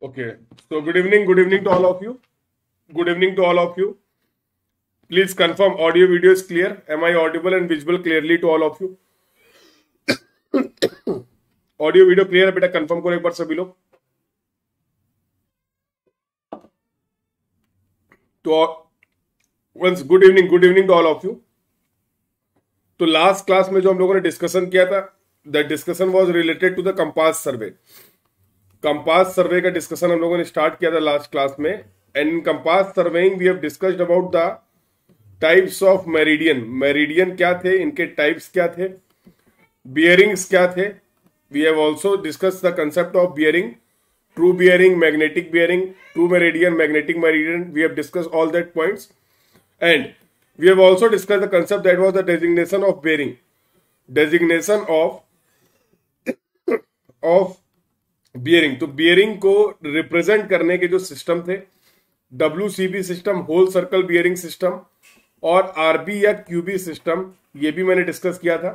Okay, so good evening, good evening to all of you. Good evening to all of you. Please confirm audio video is clear. Am I audible and visible clearly to all of you? Audio video clear है बेटा confirm करो एक बार सभी लोग तो once good evening good evening to all of you तो last class में जो हम लोगों ने डिस्कशन किया था the discussion was related to the compass survey compass survey का डिस्कशन हम लोगों ने स्टार्ट किया था लास्ट क्लास में and compass surveying we have discussed about the types of meridian meridian क्या थे इनके टाइप्स क्या थे बियरिंग्स क्या थे we have also discuss the concept of bearing true bearing magnetic bearing true meridian magnetic meridian we have discuss all that point and we have also discuss the concept that was the designation of bearing designation of of bearing तो bearing को represent करने के जो system थे W system whole circle bearing system और RB या QB system ये भी मैंने डिस्कस किया था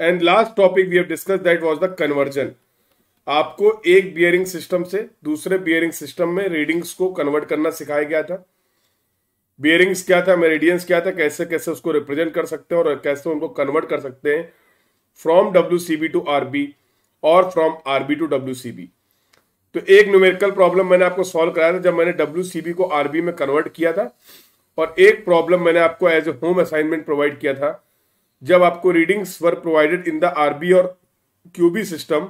and last topic we have discuss that was the conversion आपको एक बियरिंग सिस्टम से दूसरे बियरिंग सिस्टम में रीडिंग्स को कन्वर्ट करना सिखाया गया था बियरिंग्स क्या था मेरेडियंस क्या था कैसे कैसे उसको रिप्रेजेंट कर सकते हैं और कैसे उनको कन्वर्ट कर सकते हैं फ्रॉम डब्ल्यू टू आरबी और फ्रॉम आरबी टू डब्ल्यू तो एक न्यूमेरिकल प्रॉब्लम मैंने आपको सॉल्व कराया था जब मैंने डब्ल्यू को आरबी में कन्वर्ट किया था और एक प्रॉब्लम मैंने आपको as a home assignment provide किया था जब आपको readings were provided in the RB और क्यूबी सिस्टम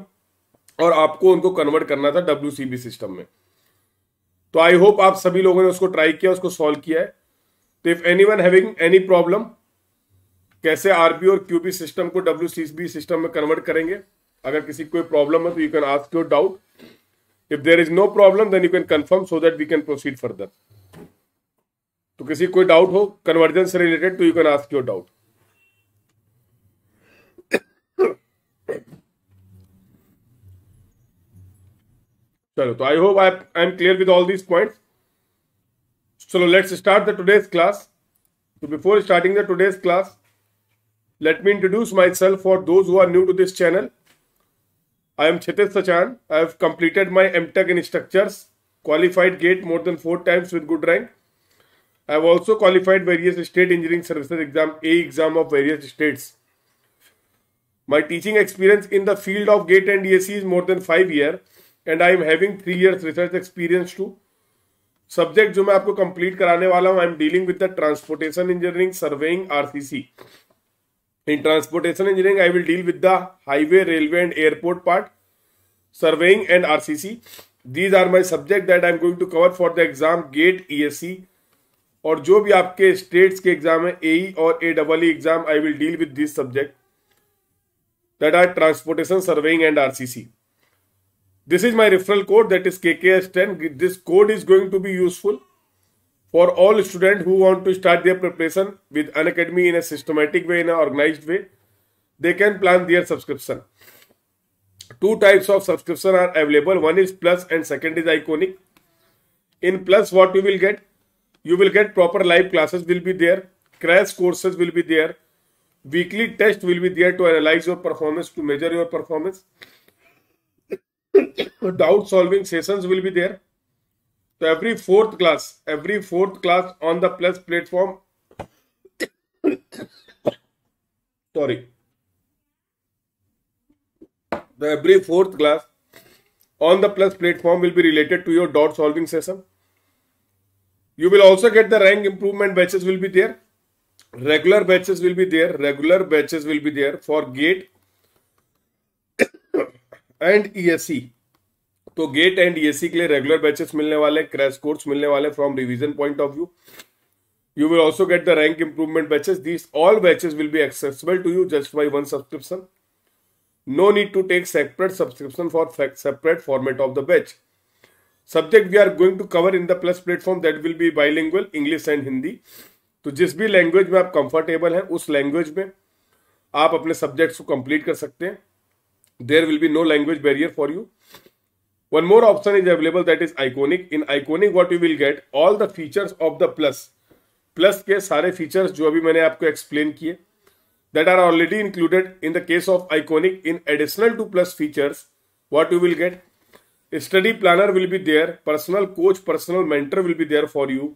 और आपको उनको कन्वर्ट करना था डब्ल्यू सिस्टम में तो आई होप आप सभी लोगों ने उसको ट्राई किया उसको सॉल्व किया है तो if any one having any problem कैसे आरबी और क्यूबी सिस्टम को डब्ल्यू सिस्टम में कन्वर्ट करेंगे अगर किसी कोई प्रॉब्लम है तो you can ask your doubt if there is no problem then you can confirm so that we can proceed further तो किसी कोई डाउट हो कन्वर्जन से रिलेटेड तो you can ask your doubt चलो तो I hope I I am clear with all these point चलो let's start the today's class तो before starting the today's class let introduce introduce self for those who are new to this channel I am Chitesh Sachan. I have completed my MTech in Structures, qualified GATE more than four times with good rank. I have also qualified various state engineering services exam, A exam of various states. My teaching experience in the field of GATE and DSC is more than five year and I am having three years research experience too. Subject, which I am complete कराने वाला हूँ I am dealing with the transportation in transportation engineering, I will deal with the highway, railway and airport part, surveying and RCC. These are my subject that I am going to cover for the exam GATE, ESC और जो भी आपके states के exam है A और A double E exam I will deal with this subject that are transportation surveying and RCC this is my referral code that is K K S ten this code is going to be useful for all students who want to start their preparation with an academy in a systematic way, in an organized way, they can plan their subscription. Two types of subscription are available. One is plus and second is iconic. In plus, what you will get? You will get proper live classes will be there. Crash courses will be there. Weekly test will be there to analyze your performance, to measure your performance. Doubt solving sessions will be there so every fourth class, every fourth class on the plus platform, sorry, the every fourth class on the plus platform will be related to your dot solving session. You will also get the rank improvement batches will be there. Regular batches will be there. Regular batches will be there for GATE and ESC. तो GATE and ESC के लिए regular batches मिलने वाले crash course मिलने वाले from revision point of view you will also get the rank improvement batches these all batches will be accessible to you just by one subscription no need to take separate subscription for separate format of the batch subject we are going to cover in the plus platform that will be by bilingual English and Hindi तो जिस भी language में आप comfortable हैं उस language में आप अपने सब्जेक्ट्स को कंप्लीट कर सकते हैं there will be no language barrier for you One more option is available that is iconic. In iconic what you will get all the features of the plus. Plus के सारे features जो अभी मैंने आपको explain किए that are already included in the case of iconic in additional to plus features what you will get study planner will be there personal coach personal mentor will be there for you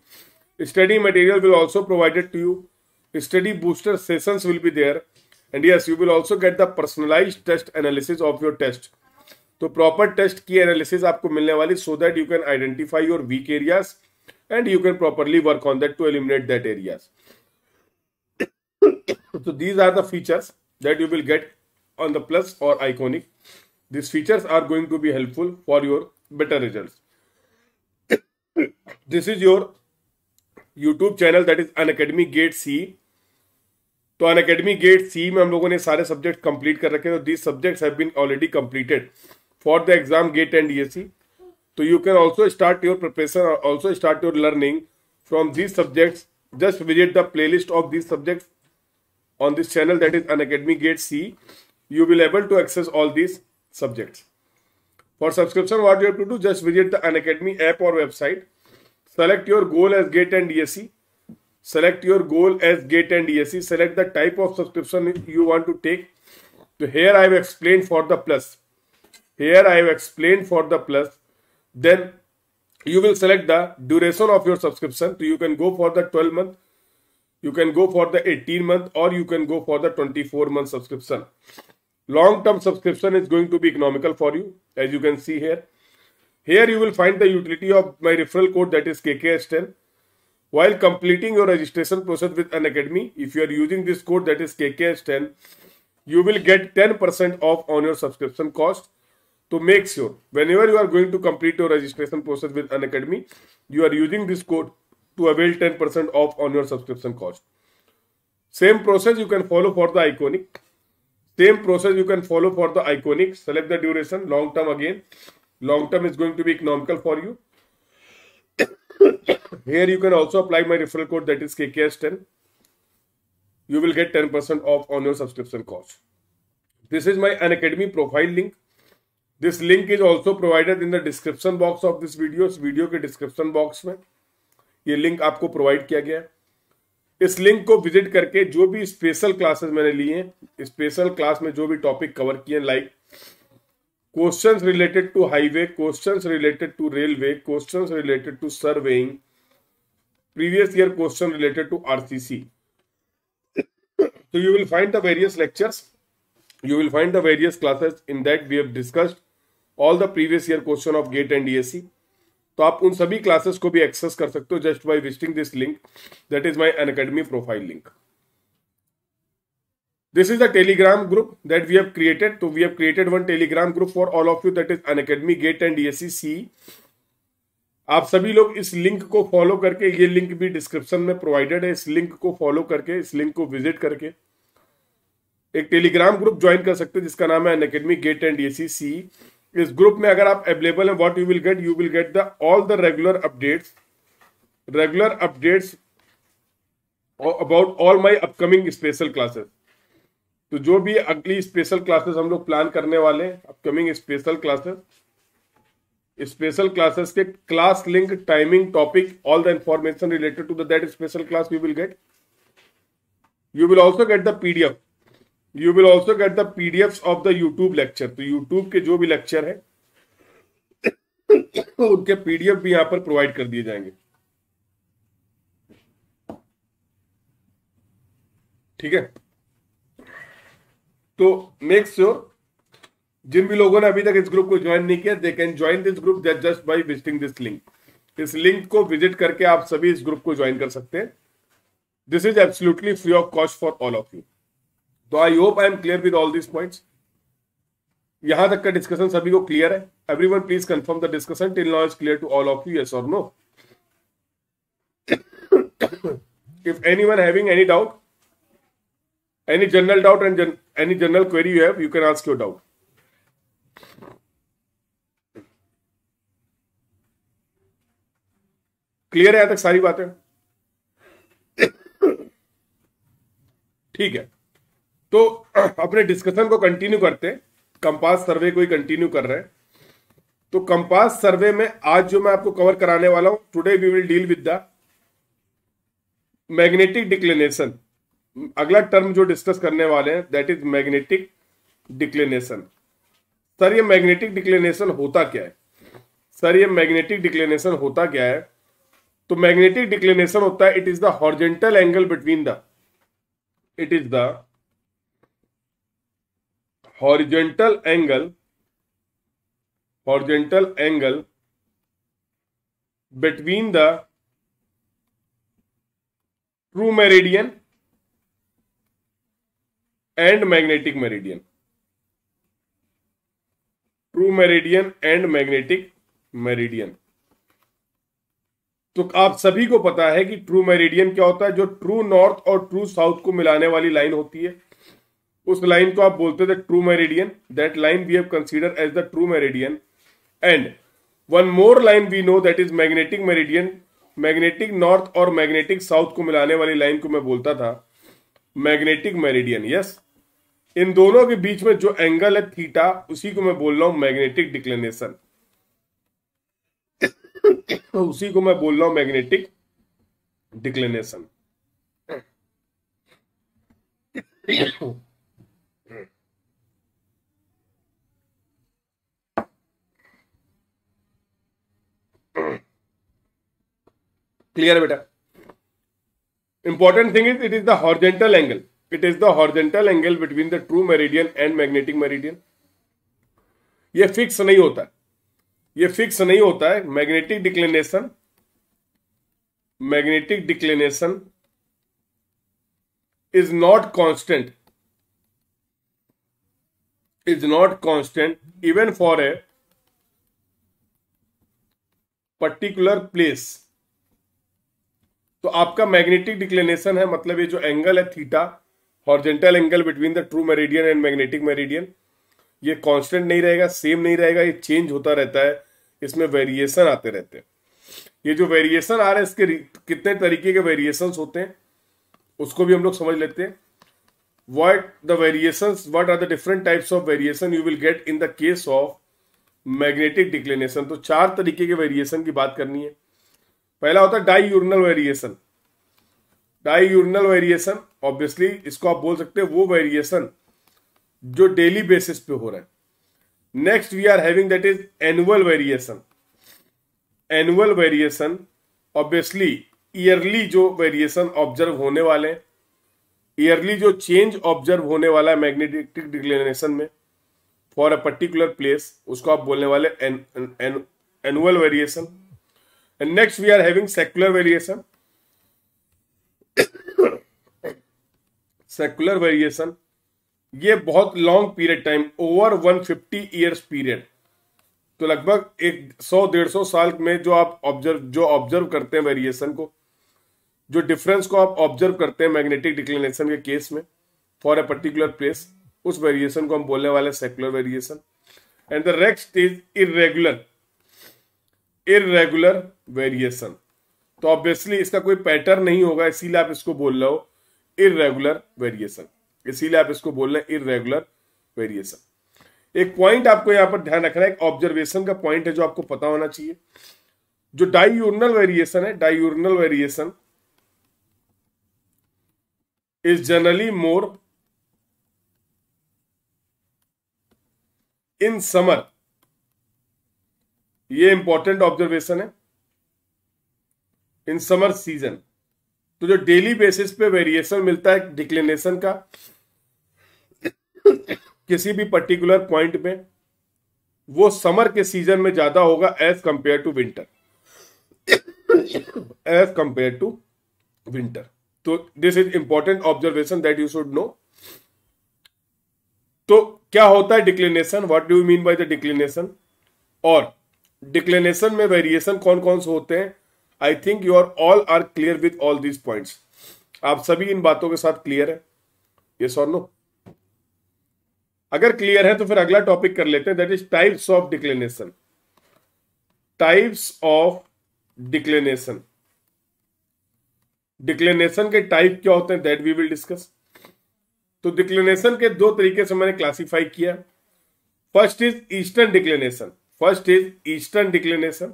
study material will also provided to you study booster sessions will be there and yes you will also get the personalized test analysis of your test तो proper test की analysis आपको मिलने वाली so that you can identify your weak areas and you can properly work on that to eliminate that areas so these are the features that you will get on the plus और iconic this features are going to be helpful for your better result this is your YouTube channel that is Unacademy GATE C तो Unacademy GATE सी में हम लोगों ने सारे subject complete कर रखे तो these subjects have been already completed for the exam gate and ESE, So you can also start your preparation or also start your learning from these subjects. Just visit the playlist of these subjects on this channel that is Unacademy Gate C. You will able to access all these subjects. For subscription, what you have to do, just visit the Unacademy app or website. Select your goal as GATE and ESE. Select your goal as GATE and ESE. Select the type of subscription you want to take. So here I have explained for the plus. Here I have explained for the plus. Then you will select the duration of your subscription. So you can go for the 12 month, you can go for the 18 month or you can go for the 24 month subscription. Long term subscription is going to be economical for you as you can see here. Here you will find the utility of my referral code that is KKS10. While completing your registration process with an academy, if you are using this code that is KKS10, you will get 10% off on your subscription cost to make sure whenever you are going to complete your registration process with an academy you are using this code to avail 10% off on your subscription cost same process you can follow for the iconic same process you can follow for the iconic select the duration long term again long term is going to be economical for you here you can also apply my referral code that is kks10 you will get 10% off on your subscription cost this is my An Academy profile link this link is also provided in the description box of this video इस video के description box में ये link आपको provide किया गया है इस link को विजिट करके जो भी स्पेशल क्लासेस मैंने लिए हैं स्पेशल क्लास में जो भी टॉपिक कवर किए like questions related to highway questions related to railway questions related to surveying previous year question related to RCC तो you will find the various lectures you will find the various classes in that we have discussed all the previous year question of GATE and DSC तो आप उन सभी classes को भी access कर सकते हो just by visiting this link that is my Unacademy profile link this is the telegram group that we have created so तो we have created one telegram group for all of you that is an academy gate and dscc आप सभी लोग इस link को follow करके ये link भी description में प्रोवाइडेड है इस लिंक को फॉलो करके इस लिंक को विजिट करके एक टेलीग्राम ग्रुप ज्वाइन कर सकते हैं जिसका नाम है Unacademy GATE and AC C इस ग्रुप में अगर आप अवेलेबल हैं what you will get you will get the all the regular updates regular updates about all my upcoming special classes तो जो भी अगली स्पेशल क्लासेस हम लोग प्लान करने वाले हैं upcoming special classes special classes के class link timing topic all the information related to that special class you will get you will also get the PDF you will also get the PDF of the YouTube lecture तो YouTube के जो भी lecture है तो उनके PDF भी यहां पर प्रोवाइड कर दिए जाएंगे ठीक है तो मेक श्योर sure, जिन भी लोगों ने अभी तक इस ग्रुप को ज्वाइन नहीं किया they can join this group that just by visiting this link इस लिंक को विजिट करके आप सभी इस ग्रुप को ज्वाइन कर सकते हैं this is absolutely free of cost for all of you तो I hope I am clear with all these points यहां तक का डिस्कशन सभी को क्लियर है everyone please confirm the discussion till now is clear to all of you yes और no if any one having any doubt any general doubt and any general query you have you can ask doubt clear है तक सारी बातें ठीक है तो अपने discussion को कंटिन्यू करते हैं कंपास सर्वे को ही कंटिन्यू कर रहे हैं तो कंपास सर्वे में आज जो मैं आपको कवर कराने वाला हूं today we will deal with the magnetic declination अगला टर्म जो डिस्कस करने वाले हैं that is magnetic declination sir ये मैग्नेटिक डिक्लेनेशन होता क्या है सर ये मैग्नेटिक डिक्लेनेशन होता क्या है तो मैग्नेटिक डिक्लेनेशन होता है it is the horizontal angle between the it is the horizontal angle horizontal angle between the true meridian and magnetic meridian true meridian and magnetic meridian तो आप सभी को पता है कि ट्रू मेरिडियन क्या होता है जो ट्रू नॉर्थ और ट्रू साउथ को मिलाने वाली लाइन होती है उस लाइन को आप बोलते थे true meridian that line we have consider as the true meridian and one more line we know that is magnetic meridian magnetic north और मैग्नेटिक साउथ को मिलाने वाली लाइन को मैं बोलता था मैग्नेटिक मेरिडियन यस इन दोनों के बीच में जो एंगल है थीटा उसी को मैं बोल रहा हूं मैग्नेटिक डिक्लेनेशन उसी को मैं बोल रहा हूं मैग्नेटिक डिक्लेनेशन क्लियर बेटा important thing is it is the horizontal angle it is the horizontal angle between the true meridian and magnetic meridian ये फिक्स नहीं होता ये फिक्स नहीं होता है magnetic declination magnetic declination is not constant is not constant even for a particular place तो आपका magnetic डिक्लेनेशन है मतलब ये जो एंगल है theta horizontal angle between the true meridian and magnetic meridian ये कांस्टेंट नहीं रहेगा सेम नहीं रहेगा ये चेंज होता रहता है इसमें वेरिएशन आते रहते हैं ये जो वेरिएशन आ रहे हैं इसके कितने तरीके के वेरिएशन होते हैं उसको भी हम लोग समझ लेते हैं what the variation what are the different types of variation you will get in the case of magnetic declination तो चार तरीके के वेरिएशन की बात करनी है पहला होता है diurnal variation diurnal variation obviously इसको आप बोल सकते हैं वो वेरिएशन जो डेली बेसिस पे हो रहा है next we are having that is annual variation annual variation obviously yearly जो वेरिएशन ऑब्जर्व होने वाले हैं ईयरली जो चेंज ऑब्जर्व होने वाला है मैग्नेटिक डिक्लेनेशन में फॉर अ पर्टिकुलर प्लेस उसको आप बोलने वाले annual variation and next we are having secular variation secular variation ये बहुत long period time over 150 fifty years period तो लगभग एक सौ डेढ़ सौ साल में जो आप ऑब्जर्व जो ऑब्जर्व करते हैं वेरिएशन को जो डिफरेंस को आप ऑब्जर्व करते हैं मैग्नेटिक डिक्लिनेशन के केस में फॉर ए पर्टिकुलर प्लेस उस वेरिएशन को हम बोलने वाले secular variation and the next is irregular irregular variation तो ऑब्वियसली इसका कोई पैटर्न नहीं होगा इसीलिए आप इसको बोल रहे हो इरेगुलर वेरिएशन इसीलिए आप इसको बोल रहे हैं इरेगुलर वेरिएशन एक पॉइंट आपको यहां पर ध्यान रखना है एक ऑब्जर्वेशन का पॉइंट है जो आपको पता होना चाहिए जो डाइयूर्नल वेरिएशन है diurnal variation is generally more in summer ये इंपॉर्टेंट ऑब्जर्वेशन है इन समर सीजन तो जो डेली बेसिस पे वेरिएशन मिलता है डिक्लेनेशन का किसी भी पर्टिकुलर पॉइंट में वो समर के सीजन में ज्यादा होगा as compare to winter as compare to winter तो this is important observation that you should know तो क्या होता है declination what do you mean by the declination और डिक्लेनेशन में वेरिएशन कौन कौन से होते हैं I think you are all are clear with all these point आप सभी इन बातों के साथ क्लियर है ये और नो अगर क्लियर है तो फिर अगला टॉपिक कर लेते हैं that is types of declination types of declination declination के टाइप क्या होते हैं दैट वी विल डिस्कस तो डिक्लेनेशन के दो तरीके से मैंने क्लासिफाई किया first is eastern declination first is eastern declination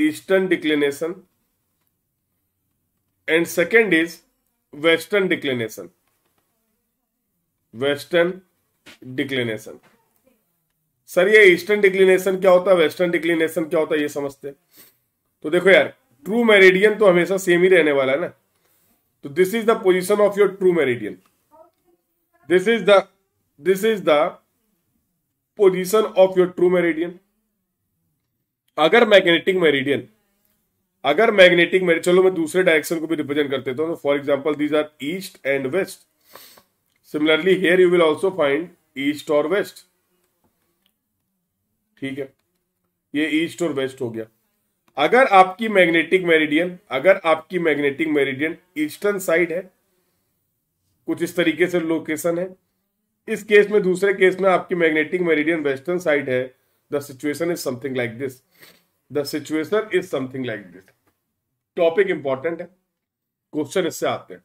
eastern declination and second is western declination western declination sir ये ईस्टर्न डिक्लिनेशन क्या होता है वेस्टर्न डिक्लिनेशन क्या होता है ये समझते तो देखो यार ट्रू मेरिडियन तो हमेशा सेम ही रहने वाला है ना तो this is the position of your true meridian this is the this is the position of your true meridian अगर मैग्नेटिक मेरिडियन अगर मैग्नेटिक मेरे चलो मैं दूसरे डायरेक्शन को भी रिप्रेजेंट करते तो for example these are east and west similarly here you will also find east और वेस्ट ठीक है ये ईस्ट और वेस्ट हो गया अगर आपकी मैग्नेटिक मेरिडियन अगर आपकी मैग्नेटिक मेरिडियन ईस्टर्न साइड है कुछ इस तरीके से लोकेशन है इस केस में दूसरे केस में आपकी मैग्नेटिक मेरिडियन वेस्टर्न साइड है the situation is something like this the situation is something like this topic important है क्वेश्चन इससे आते हैं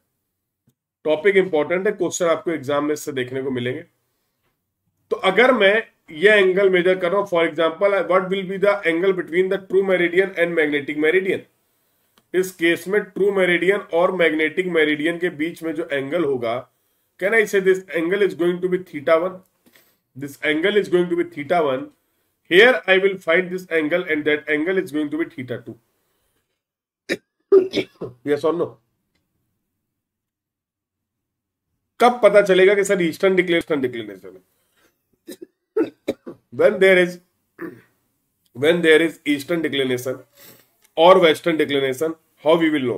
टॉपिक इंपॉर्टेंट है क्वेश्चन आपको एग्जाम में इससे देखने को मिलेंगे तो अगर मैं ये एंगल मेजर कर रहा हूं for example what will be the angle between the true meridian and magnetic meridian इस केस में ट्रू मेरेडियन और मैग्नेटिक मेरेडियन के बीच में जो एंगल होगा can I say this angle is going to be theta one this angle is going to be theta one here I will find this angle and that angle is going to be theta two yes or no कब पता चलेगा कि sir eastern decline डिक्लेनेशन है when there is when there is eastern declination और western declination how we will know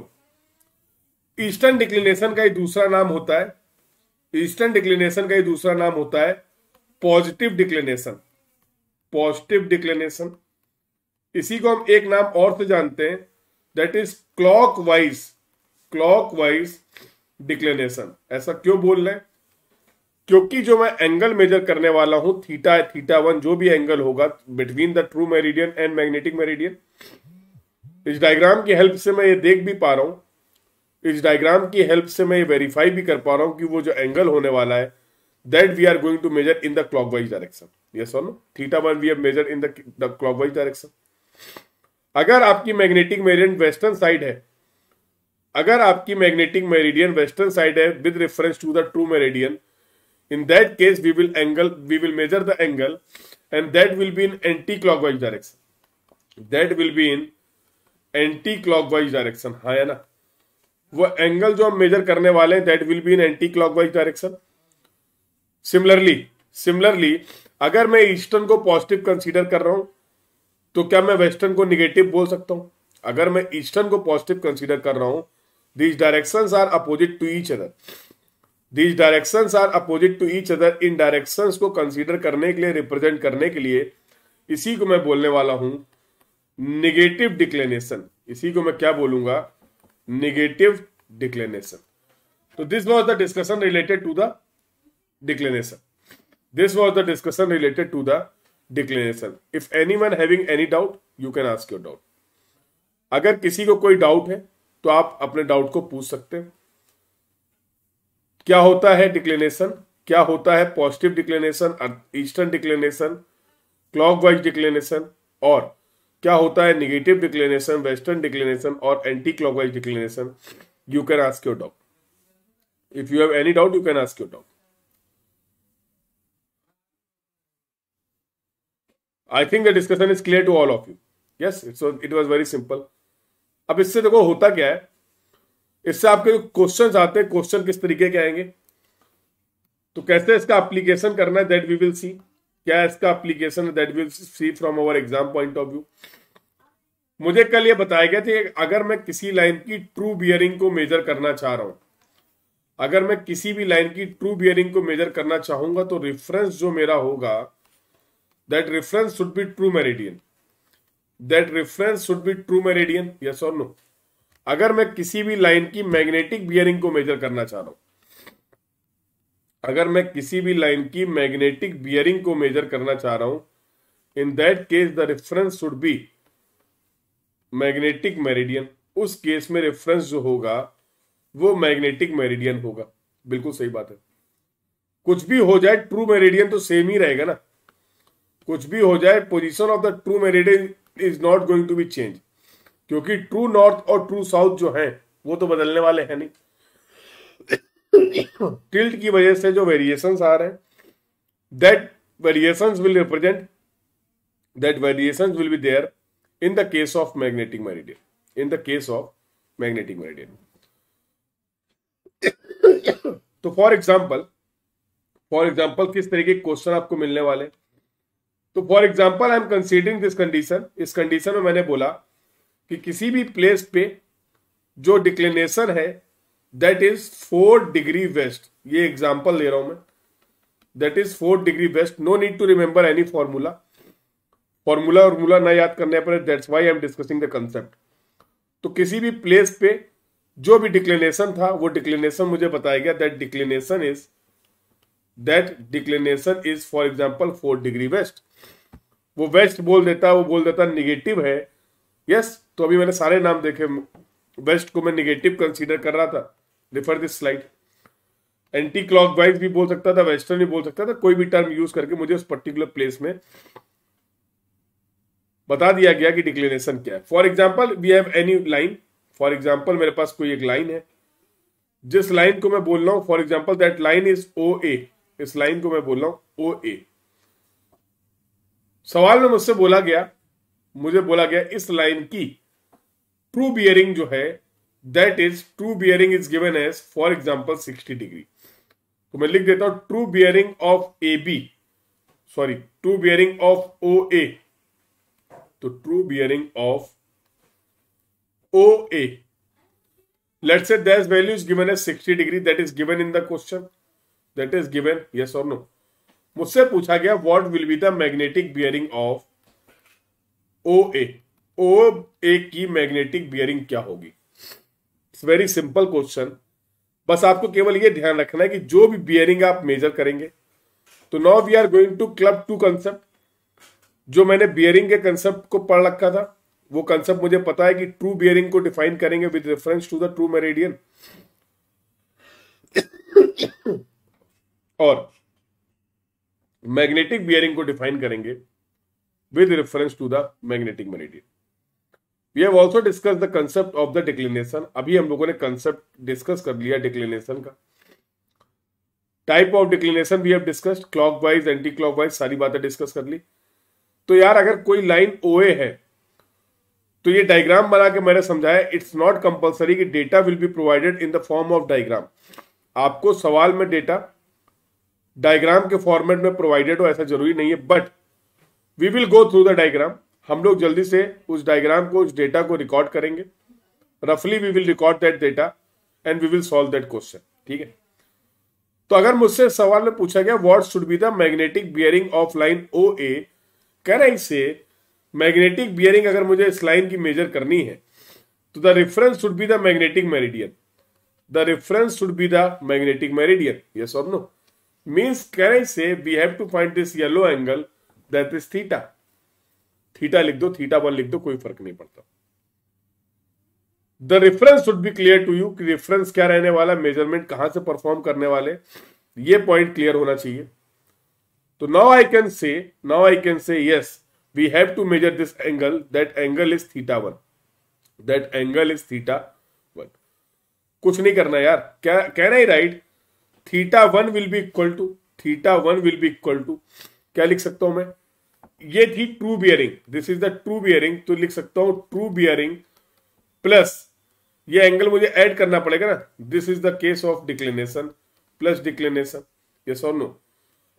eastern declination का ही दूसरा नाम होता है ईस्टर्न डिक्लिनेशन का ही दूसरा नाम होता है पॉजिटिव डिक्लिनेशन पॉजिटिव डिक्लिनेशन इसी को हम एक नाम और से तो जानते हैं that is clockwise clockwise declination ऐसा क्यों बोल रहे हैं क्योंकि जो मैं एंगल मेजर करने वाला हूं थीटा थीटा वन जो भी एंगल होगा between the true meridian and magnetic meridian इस डायग्राम की हेल्प से मैं ये देख भी पा रहा हूं इस डायग्राम की हेल्प से मैं ये वेरीफाई भी कर पा रहा हूं कि वो जो एंगल होने वाला है that we are going to measure in the wise direction no theta one we measure in the wise direction अगर आपकी मैग्नेटिक मेरिडियन वेस्टर्न साइड है अगर आपकी मैग्नेटिक मेरिडियन वेस्टर्न साइड है with reference to the true meridian in that case we will angle we will measure the angle and that will be in anti-clockwise direction that will be in anti-clockwise direction ha ya na वो angle जो हम measure करने वाले हैं that will be in anticlockwise direction similarly similarly अगर मैं eastern को positive consider कर रहा हूं तो क्या मैं वेस्टर्न को निगेटिव बोल सकता हूं अगर मैं ईस्टर्न को पॉजिटिव कंसीडर कर रहा हूं these direction are opposite to each other these direction are opposite to each other in direction को कंसिडर करने के लिए रिप्रेजेंट करने के लिए इसी को मैं बोलने वाला हूं निगेटिव डिक्लेनेशन इसी को मैं क्या बोलूंगा निगेटिव डिक्लेनेशन तो this was the discussion related to the declination this was the discussion related to the declination if any one having any doubt you can ask your doubt अगर किसी को कोई डाउट है तो आप अपने डाउट को पूछ सकते हैं क्या होता है डिक्लेनेशन क्या होता है positive declination eastern declination clockwise declination और क्या होता है निगेटिव डिक्लेनेशन वेस्टर्न डिक्लेनेशन और anticlockwise declination you can ask your doctor if you have any doubt you can ask your doctor I think the discussion is clear to all of you yes it's it was very simple अब इससे देखो होता क्या है इससे आपके जो question आते हैं क्वेश्चन किस तरीके के आएंगे तो कैसे इसका एप्लीकेशन करना है दैट वी विल सी क्या इसका एप्लीकेशन है that will see from our exam point of view मुझे कल ये बताया गया था अगर मैं किसी लाइन की ट्रू बियरिंग को मेजर करना चाह रहा हूं अगर मैं किसी भी लाइन की ट्रू बियरिंग को मेजर करना चाहूंगा तो रेफरेंस जो मेरा होगा that reference should be true meridian that reference should be true meridian yes और नो अगर मैं किसी भी लाइन की मैग्नेटिक बियरिंग को मेजर करना चाह रहा हूं अगर मैं किसी भी लाइन की मैग्नेटिक बियरिंग को मेजर करना चाह रहा हूं in that case the reference should be magnetic meridian उस केस में रेफरेंस जो होगा वो मैग्नेटिक मेरिडियन होगा बिल्कुल सही बात है कुछ भी हो जाए ट्रू मेरिडियन तो सेम ही रहेगा ना कुछ भी हो जाए position of the true meridian is not going to be change क्योंकि ट्रू नॉर्थ और ट्रू साउथ जो है वो तो बदलने वाले हैं नहीं टिल्ट की वजह से जो वेरिएशन आ रहे हैं that variation will represent that variation will be there in the case of magnetic meridian in the case of magnetic meridian तो फॉर एग्जाम्पल फॉर एग्जाम्पल किस तरीके के क्वेश्चन आपको मिलने वाले तो for example I am considering this condition इस condition में मैंने बोला कि किसी भी प्लेस पे जो डिक्लेनेशन है that is four degree west ये एग्जांपल ले रहा हूं मैं that is four degree west no need to remember any formula formula और मूला ना याद करने पर that's why I am discussing the concept तो किसी भी प्लेस पे जो भी डिक्लेनेशन था वो डिक्लेनेशन मुझे बताया गया that declination is that declination is for example four degree west वो वेस्ट बोल देता वो बोल देता निगेटिव है यस yes, तो अभी मैंने सारे नाम देखे वेस्ट को मैं निगेटिव कंसिडर कर रहा था refer this slide anticlockwise भी बोल सकता था वेस्टर्न भी बोल सकता था कोई भी टर्म यूज करके मुझे उस पर्टिकुलर प्लेस में बता दिया गया कि डिक्लेनेशन क्या है for example we have any line for example मेरे पास कोई एक लाइन है जिस लाइन को मैं बोल रहा हूं for example that line is O A इस लाइन को मैं बोल रहा हूं ओ ए सवाल में मुझसे बोला गया मुझे बोला गया इस लाइन की ट्रू बियरिंग जो है that is true bearing is given as for example sixty degree तो मैं लिख देता हूं true bearing of A B sorry true bearing of O A तो true bearing of O A let say this value is given as sixty degree that is given in the question that is given yes और no मुझसे पूछा गया what will be the magnetic bearing of O A O A की magnetic bearing क्या होगी it's very simple question बस आपको केवल ये ध्यान रखना है कि जो भी बियरिंग आप मेजर करेंगे तो now we are going to club two concept जो मैंने बियरिंग के कंसेप्ट को पढ़ रखा था वो कंसेप्ट मुझे पता है कि ट्रू बियरिंग को डिफाइन करेंगे with reference to the true meridian और मैग्नेटिक बियरिंग को डिफाइन करेंगे with reference to the magnetic meridian we have also discuss the concept of the declination अभी हम लोगों ने कंसेप्ट डिस्कस कर लिया डिक्लिनेशन का type of declination we have discussed clockwise anti clockwise सारी बातें डिस्कस कर ली तो यार अगर कोई लाइन ओ है तो ये डायग्राम बना के मैंने समझाया इट्स नॉट कंपल्सरी कि data will be provided in the form of diagram आपको सवाल में डेटा डायग्राम के फॉर्मेट में प्रोवाइडेड हो ऐसा जरूरी नहीं है but we will go through the diagram हम लोग जल्दी से उस डायग्राम को उस डेटा को रिकॉर्ड करेंगे रफली we will record that data and we will solve that question ठीक है तो अगर मुझसे सवाल में पूछा गया what should be the magnetic bearing of line O A can I say magnetic bearing अगर मुझे इस लाइन की मेजर करनी है तो the reference should be the magnetic meridian the reference should be the magnetic meridian yes और no means can I say we have to find this yellow angle that is theta theta लिख दो theta one लिख दो कोई फर्क नहीं पड़ता the reference should be clear to you कि रेफरेंस क्या रहने वाला मेजरमेंट कहां से परफॉर्म करने वाले ये पॉइंट क्लियर होना चाहिए तो now I can say now I can say yes we have to measure this angle that angle is theta one that angle is theta one कुछ नहीं करना यार क्या can I write theta one will be equal to theta one will be equal to क्या लिख सकता हूं मैं ये थी true bearing this is the true bearing तो लिख सकता हूं ट्रू बियरिंग प्लस ये एंगल मुझे ऐड करना पड़ेगा ना this is the case of declination plus declination yes और no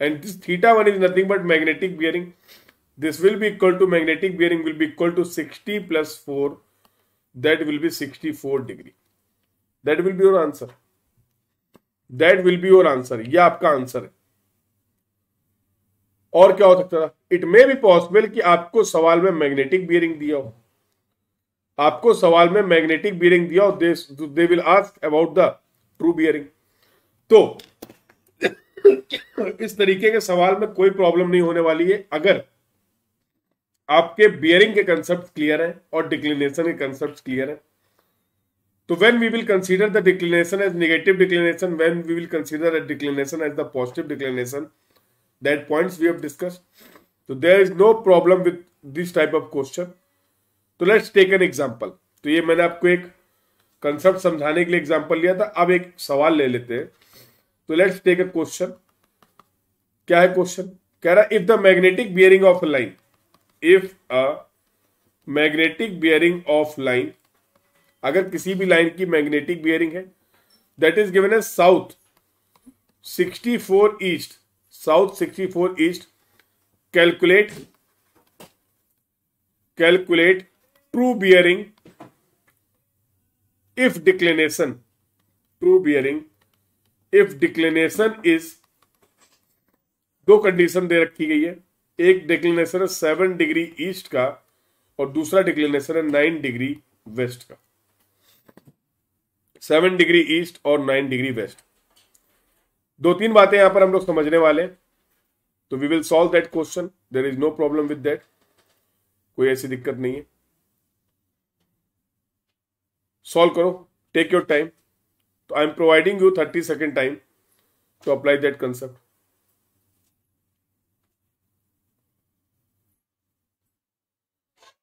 and this theta one is nothing but magnetic bearing this will be equal to magnetic bearing will be equal to 60 plus 4 that will be 64 degree that will be your answer that will be your answer ये आपका answer है और क्या हो सकता था it may be possible कि आपको सवाल में मैग्नेटिक बियरिंग दिया हो आपको सवाल में मैग्नेटिक बियरिंग दिया हो they, will ask about the true bearing तो इस तरीके के सवाल में कोई प्रॉब्लम नहीं होने वाली है अगर आपके बियरिंग के कंसेप्ट क्लियर हैं और डिक्लिनेशन के कंसेप्ट क्लियर हैं तो when we will consider the declination as negative declination when we will consider the declination as the positive declination that points we have discussed. So there is no problem with this type of question. तो let's take an example तो ये मैंने आपको एक concept समझाने के लिए example लिया था अब एक सवाल ले लेते हैं तो लेट्स टेक अ क्वेश्चन क्या है क्वेश्चन कह रहा if the magnetic bearing of line if a magnetic bearing of line अगर किसी भी लाइन की मैग्नेटिक बियरिंग है that is given as south 64 east south four east calculate calculate true bearing if declination true bearing if declination is दो condition दे रखी गई है एक डिक्लेनेशन है सेवन डिग्री ईस्ट का और दूसरा डिक्लेनेशन है नाइन डिग्री वेस्ट का सेवन डिग्री ईस्ट और नाइन डिग्री वेस्ट दो तीन बातें यहां पर हम लोग समझने वाले हैं तो we will solve that question there is no problem with that कोई ऐसी दिक्कत नहीं है सॉल्व करो टेक योर टाइम तो I am providing you thirty second time to apply that concept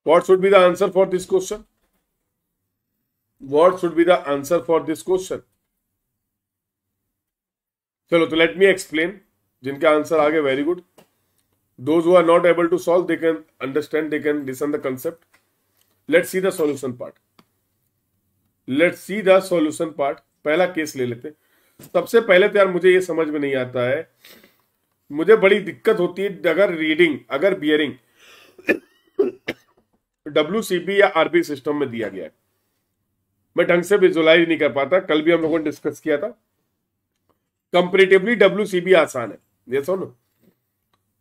what should be the answer for this question what should be the answer for this question चलो तो let me explain जिनके answer आ very good those who are not able to solve they can understand they can discern the concept let see the solution part let see the solution part पहला case ले लेते सबसे पहले तो यार मुझे ये समझ में नहीं आता है मुझे बड़ी दिक्कत होती है अगर रीडिंग अगर बियरिंग डब्ल्यू या आरबी सिस्टम में दिया गया है मैं ढंग से विजुलाइज नहीं कर पाता कल भी हम लोगों ने डिस्कस किया था कंपेरेटिवली डब्ल्यू आसान है ये और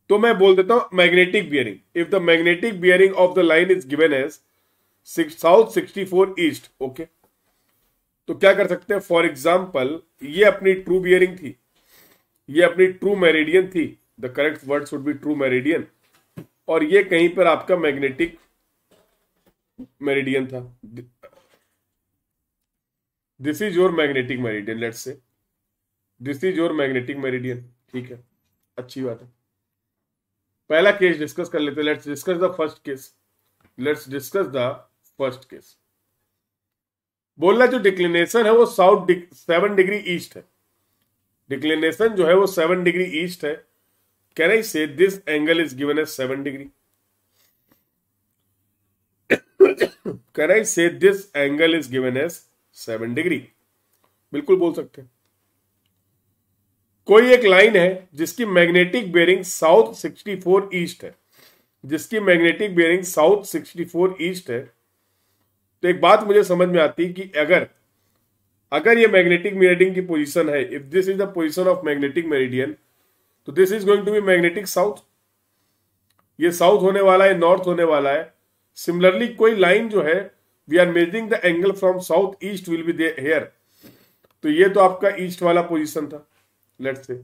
तो मैं बोल देता हूं magnetic bearing if the magnetic bearing of the line is given as south sixty four east okay तो क्या कर सकते हैं फॉर एग्जाम्पल ये अपनी ट्रू बियरिंग थी ये अपनी ट्रू मेरेडियन थी the correct word should be true meridian और ये कहीं पर आपका मैग्नेटिक मेरेडियन था this is your magnetic meridian let's say this is your magnetic meridian ठीक है अच्छी बात है पहला केस डिस्कस कर लेते हैं let's discuss the first case let's discuss the first case बोलना जो डिक्लिनेशन है वो साउथ सेवन डिग्री ईस्ट है डिक्लिनेशन जो है वो सेवन डिग्री ईस्ट है can I say this angle is given as seven degree can I say this angle is given as seven degree बिल्कुल बोल सकते हैं कोई एक लाइन है जिसकी मैग्नेटिक बेरिंग साउथ 64 ईस्ट है जिसकी मैग्नेटिक बेरिंग साउथ 64 ईस्ट है तो एक बात मुझे समझ में आती कि अगर अगर ये मैग्नेटिक मेरिडियन की पोजीशन है if this is the position of magnetic meridian तो this is going to be magnetic south ये साउथ होने वाला है नॉर्थ होने वाला है सिमिलरली कोई लाइन जो है we are measuring the angle from south east will be here तो ये तो आपका ईस्ट वाला पोजिशन था let say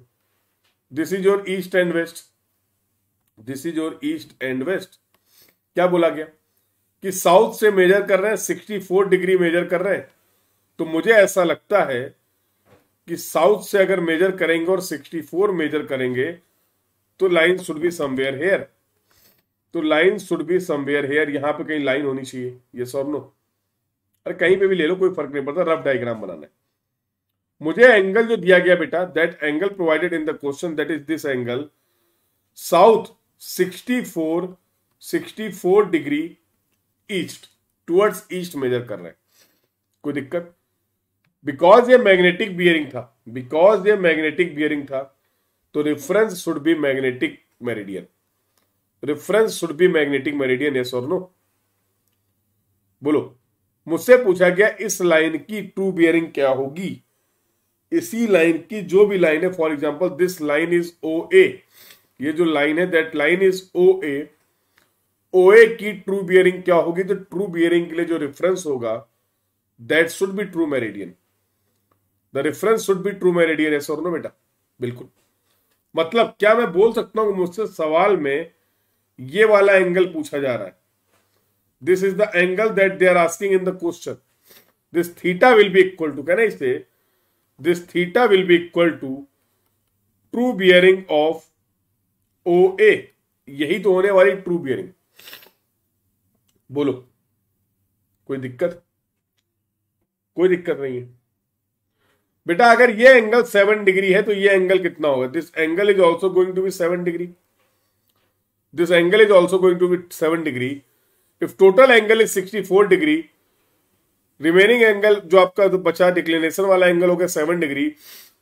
this is your east and west this is your east and west क्या बोला गया कि साउथ से मेजर कर रहे हैं सिक्सटी फोर डिग्री मेजर कर रहे हैं तो मुझे ऐसा लगता है कि साउथ से अगर मेजर करेंगे और सिक्सटी फोर मेजर करेंगे तो line should be somewhere here तो line should be somewhere here यहां पे कहीं लाइन होनी चाहिए ये सॉर नो अरे कहीं पे भी ले लो कोई फर्क नहीं पड़ता रफ डायग्राम बनाना है मुझे एंगल जो दिया गया बेटा that angle provided in the question that is this angle south 64 64 degree east towards east measure कर रहे हैं कोई दिक्कत बिकॉज ये मैग्नेटिक बियरिंग था बिकॉज ये मैग्नेटिक बियरिंग था तो reference should be magnetic meridian reference should be magnetic meridian ये और बोलो मुझसे पूछा गया इस लाइन की ट्रू बियरिंग क्या होगी इसी लाइन की जो भी लाइन है for example this line is O A ये जो लाइन है that line is O A O A की ट्रू बियरिंग क्या होगी तो ट्रू बियरिंग के लिए जो रेफरेंस होगा that should be true meridian the reference should be true meridian ऐसा नो बेटा बिल्कुल मतलब क्या मैं बोल सकता हूं मुझसे सवाल में ये वाला एंगल पूछा जा रहा है this is the angle that they are asking in the question this theta will be equal to can I say this theta will be equal to true bearing of O A यही तो होने वाली true bearing बोलो कोई दिक्कत कोई दिक्कत नहीं है बेटा अगर ये एंगल सेवन डिग्री है तो ये एंगल कितना होगा this angle is also going to be seven degree this angle is also going to be seven degree if total angle is sixty four degree remaining angle जो आपका तो बचा declination वाला एंगल हो गया seven degree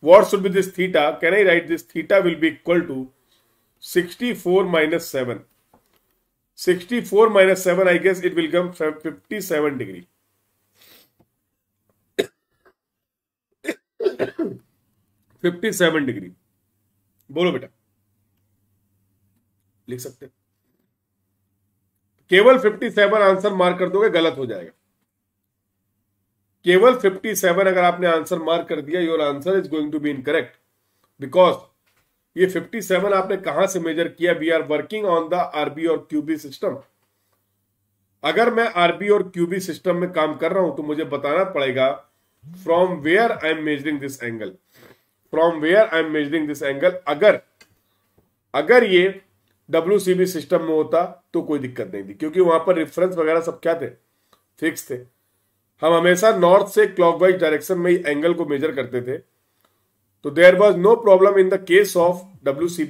what should be this theta can I write this theta will be equal to sixty four minus seven sixty four minus seven I guess it will come fifty seven degree fifty seven degree बोलो बेटा लिख सकते केवल fifty seven answer mark कर दोगे गलत हो जाएगा केवल 57 अगर आपने आंसर मार्क कर दिया your answer is going to be incorrect because ये 57 आपने कहा से मेजर किया we are working on the RB और क्यूबी सिस्टम अगर मैं आरबी और क्यूबी सिस्टम में काम कर रहा हूं तो मुझे बताना पड़ेगा from where I am measuring this angle from where I am measuring this angle अगर अगर ये डब्ल्यू सिस्टम में होता तो कोई दिक्कत नहीं थी क्योंकि वहां पर रेफरेंस वगैरह सब क्या थे फिक्स थे हम हमेशा नॉर्थ से क्लॉकवाइज डायरेक्शन में एंगल को मेजर करते थे तो there was no problem in the case of W C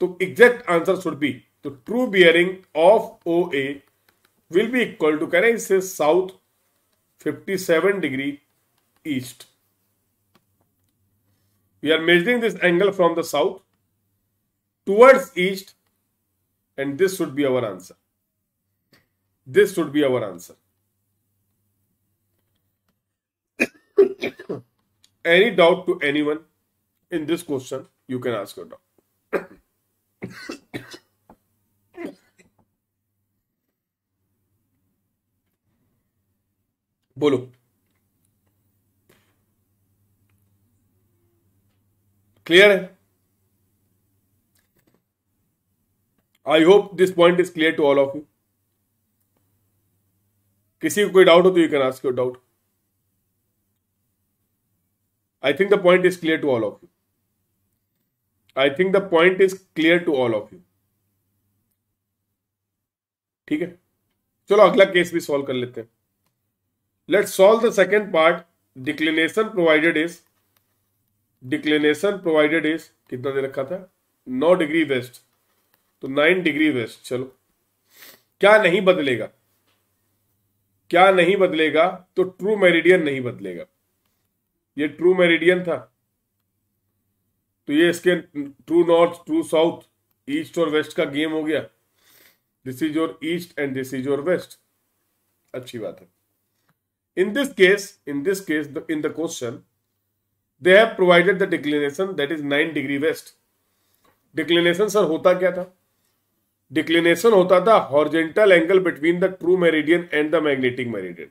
तो एग्जैक्ट आंसर शुड बी तो true bearing of O A will be equal to कह रहे हैं इससे south 57 degree east we are measuring this angle from the south towards east and this should be our answer this should be our answer any doubt to anyone in this question, you can ask your doubt. बोलो clear है I hope this point is clear to all of you किसी को कोई doubt हो तो you can ask your doubt I think the point is clear to all of you. I think the point is clear to all of you ठीक है चलो अगला case भी सॉल्व कर लेते हैं let solve the second part declination provided is declination provided is कितना दे रखा था नौ डिग्री वेस्ट तो नाइन डिग्री वेस्ट चलो क्या नहीं बदलेगा क्या नहीं बदलेगा तो ट्रू मेरिडियन नहीं बदलेगा ये ट्रू मेरिडियन था तो ये इसके true north true south east और वेस्ट का गेम हो गया this is your east and this is your west अच्छी बात है in this case in this case in the question they have provided the declination that is nine degree west declination sir होता क्या था declination होता था horizontal angle between the true meridian and the magnetic meridian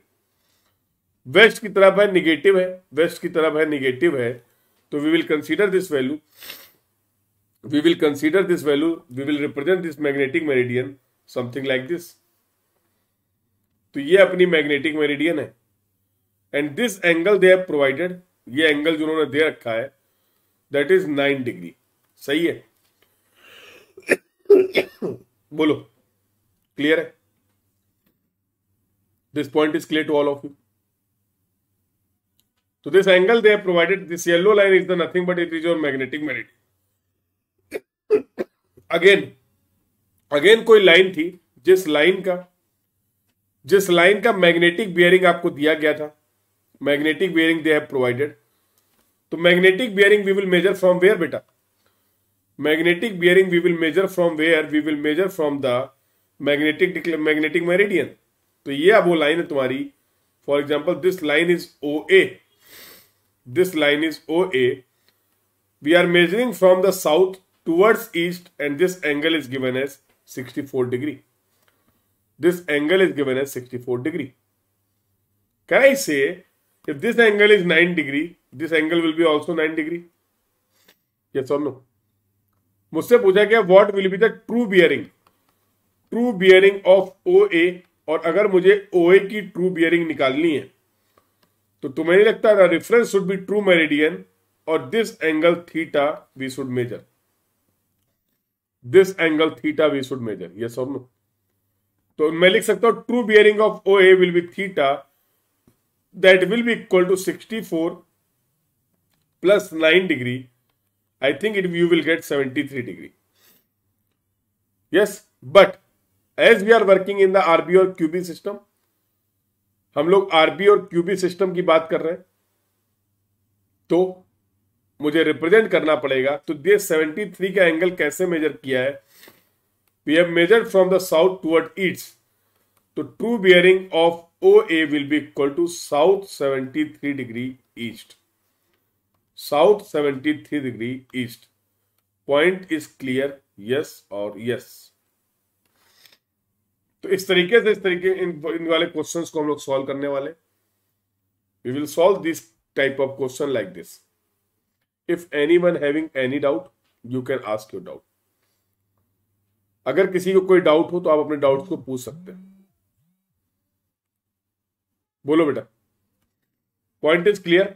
west की तरफ है negative है waste की तरफ है निगेटिव है तो we will consider this value we will consider this value we will represent this magnetic meridian something like this तो ये अपनी मैग्नेटिक मेरिडियन है एंड दिस एंगल दे है प्रोवाइडेड ये एंगल जो उन्होंने दे रखा है दैट इज नाइन डिग्री सही है बोलो क्लियर है this point is clear to all of you So this angle they provided this yellow line is the nothing but it is your magnetic magnetic again again कोई line थी जिस line का जिस line का magnetic bearing आपको दिया गया था magnetic bearing they have provided तो magnetic bearing we will measure from where बेटा magnetic bearing we will measure from where we will measure from the magnetic magnetic meridian तो ये अब वो लाइन है तुम्हारी for example this line is O A This line is OA. We are measuring from the south towards east and this angle is given as 64 degree. This angle is given as 64 degree. Can I say if this angle is 9 degree, this angle will be also 9 degree? Yes or no? मुझसे पूछा गया what will be the true bearing true bearing of O A और अगर मुझे ओ A की true bearing निकालनी है तो तुम्हें नहीं लगता the reference should be true meridian और this angle theta we should measure this angle theta we should measure yes और नो तो मैं लिख सकता हूं true bearing of O A will be theta that will be equal to sixty four plus nine degree I think it you will get seventy three degree yes but as we are working in the RB और QB system हम लोग RB और QB system की बात कर रहे हैं तो मुझे रिप्रेजेंट करना पड़ेगा तो ये 73 का एंगल कैसे मेजर किया है we have measure from the south toward ईट्स तो true bearing of O A will be equal to south 73 degree east south 73 degree east point is clear yes और यस तो इस तरीके से इस तरीके इन इन वाले क्वेश्चन को हम लोग सॉल्व करने वाले we will solve this type of question like this if any one having any doubt you can ask your doubt अगर किसी को कोई डाउट हो तो आप अपने डाउट को पूछ सकते हैं बोलो बेटा पॉइंट इज क्लियर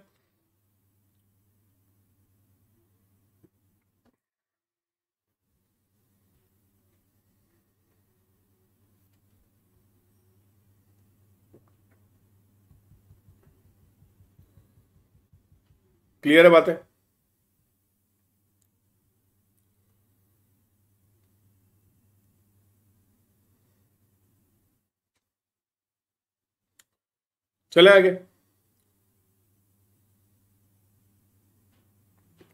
क्लियर है बातें चले आगे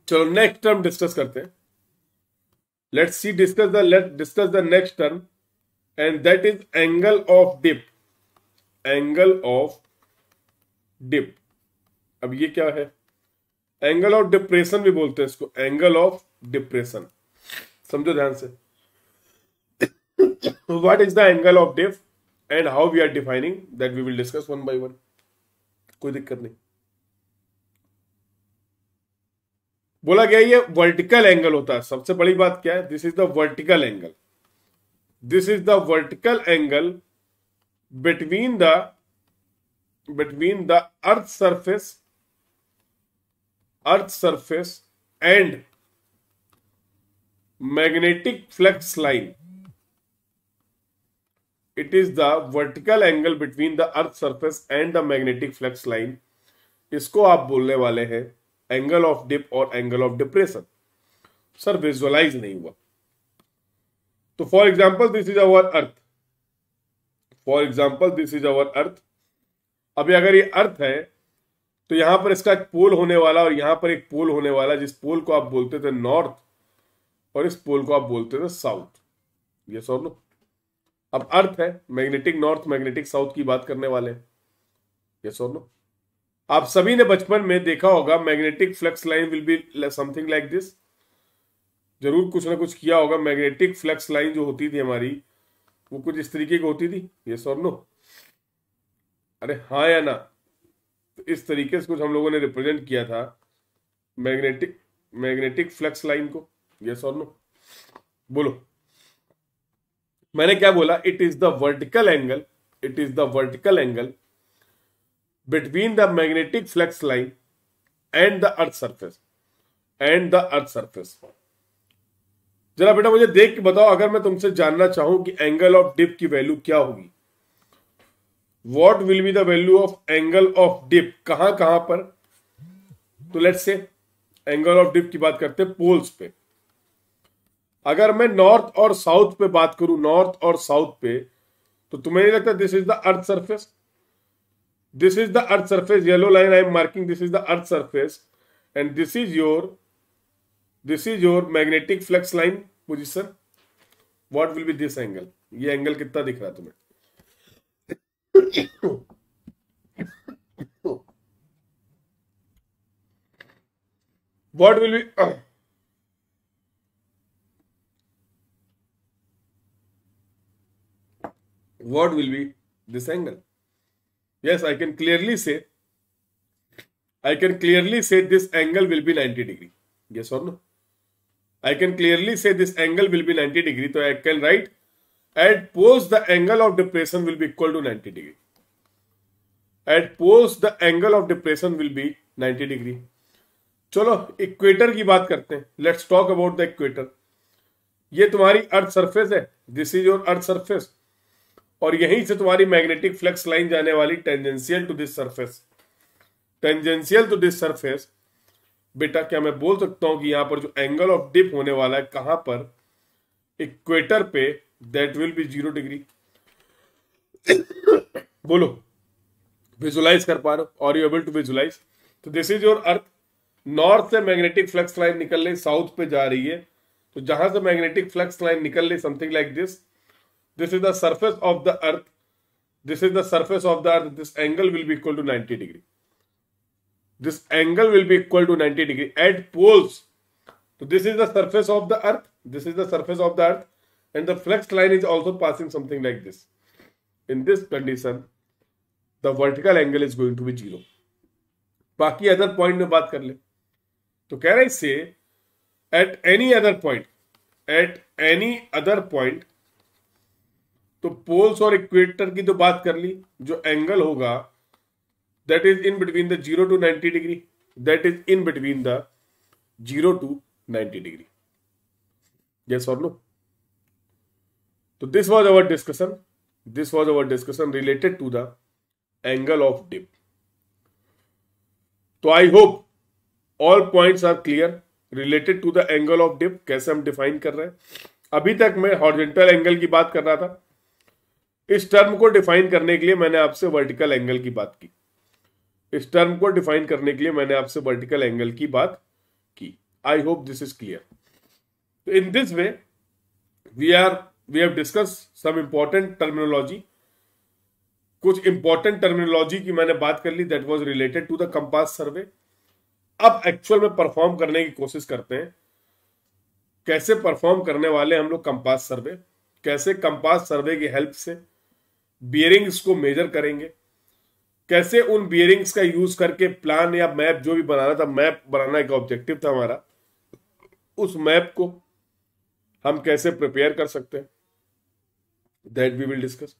चलो नेक्स्ट टर्म डिस्कस करते हैं let see discuss the let discuss the next term and that is angle of dip angle of dip अब ये क्या है एंगल ऑफ डिप्रेशन भी बोलते हैं इसको एंगल ऑफ डिप्रेशन समझो ध्यान से what is the angle of dip and how we are defining that we will discuss one by one कोई दिक्कत नहीं बोला गया ये वर्टिकल एंगल होता है सबसे बड़ी बात क्या है this is the vertical angle this is the vertical angle between the between the earth surface earth surface and magnetic flux line it is the vertical angle between the earth surface and the magnetic flux line इसको आप बोलने वाले हैं angle of dip और angle of depression sir visualize नहीं हुआ तो for example this is our earth for example this is our earth अभी अगर ये अर्थ है तो यहां पर इसका एक पोल होने वाला और यहां पर एक पोल होने वाला जिस पोल को आप बोलते थे नॉर्थ और इस पोल को आप बोलते थे साउथ ये सो लो अब अर्थ है मैग्नेटिक नॉर्थ मैग्नेटिक साउथ की बात करने वाले ये सो लो आप सभी ने बचपन में देखा होगा magnetic flux line will be something like this जरूर कुछ ना कुछ किया होगा मैग्नेटिक फ्लक्स लाइन जो होती थी हमारी वो कुछ इस तरीके की होती थी ये सो नो अरे हाँ या ना इस तरीके से कुछ हम लोगों ने रिप्रेजेंट किया था मैग्नेटिक मैग्नेटिक फ्लक्स लाइन को यस और नो बोलो मैंने क्या बोला it is the vertical angle it is the vertical angle between the magnetic flux line and the earth surface and the earth surface जरा बेटा मुझे देख के बताओ अगर मैं तुमसे जानना चाहूं कि एंगल ऑफ डिप की वैल्यू क्या होगी what will be the value of angle of dip कहां कहां पर तो let's say angle of dip की बात करते हैं पोल्स पे अगर मैं नॉर्थ और साउथ पे बात करूं नॉर्थ और साउथ पे तो तुम्हें नहीं लगता this is the earth surface this is the earth surface yellow line I am marking this is the earth surface and this is your this is your magnetic flux line position what will be this angle ये angle कितना दिख रहा है तुम्हें what will be uh, what will be this angle yes i can clearly say i can clearly say this angle will be 90 degree yes or no i can clearly say this angle will be 90 degree so i can write At post, the angle of depression will be equal to 90 degree. At post, the angle of depression will be 90 degree. चलो equator की बात करते हैं let's talk about the equator ये तुम्हारी earth surface है this is your earth surface और यहीं से तुम्हारी मैग्नेटिक फ्लक्स लाइन जाने वाली tangential to this surface tangential to this surface बेटा क्या मैं बोल सकता हूं कि यहां पर जो एंगल ऑफ डिप होने वाला है कहां पर इक्वेटर पे that will be zero degree बोलो विजुलाइज कर पा रहे हो और यू एबल टू विजुलाइज तो this is your earth north से मैग्नेटिक फ्लक्स लाइन निकल रही साउथ पे जा रही है तो जहां से मैग्नेटिक फ्लक्स लाइन निकल रही something like this this is the surface of the earth this is the surface of the earth this angle will be equal to ninety degree this angle will be equal to ninety degree at poles तो this is the surface of the earth this is the surface of the earth and the flex line is also passing something like this. In this condition, the vertical angle is going to be zero. baki other point mein baat kar le to keh raha hai say at any other point at any other point तो poles और equator की तो बात कर ली जो angle होगा that is in between the zero to ninety degree that is in between the zero to ninety degree yes और नो तो this was our discussion this was our discussion related to the angle of dip तो I hope all point are clear related to the angle of dip कैसे हम define कर रहे हैं अभी तक मैं हॉर्जेंटल एंगल की बात कर रहा था इस टर्म को डिफाइन करने के लिए मैंने आपसे वर्टिकल एंगल की बात की इस टर्म को डिफाइन करने के लिए मैंने आपसे वर्टिकल एंगल की बात की I hope this is clear in this way we are we have discuss some important terminology कुछ इंपॉर्टेंट टर्मिनोलॉजी की मैंने बात कर ली that was related to the compass survey अब एक्चुअल में परफॉर्म करने की कोशिश करते हैं कैसे परफॉर्म करने वाले हम लोग कंपास सर्वे कैसे कंपास सर्वे की हेल्प से बियरिंग्स को मेजर करेंगे कैसे उन बियरिंग्स का यूज करके प्लान या मैप जो भी बनाना था मैप बनाना एक ऑब्जेक्टिव था हमारा उस मैप को हम कैसे प्रिपेयर कर सकते हैं that we will discuss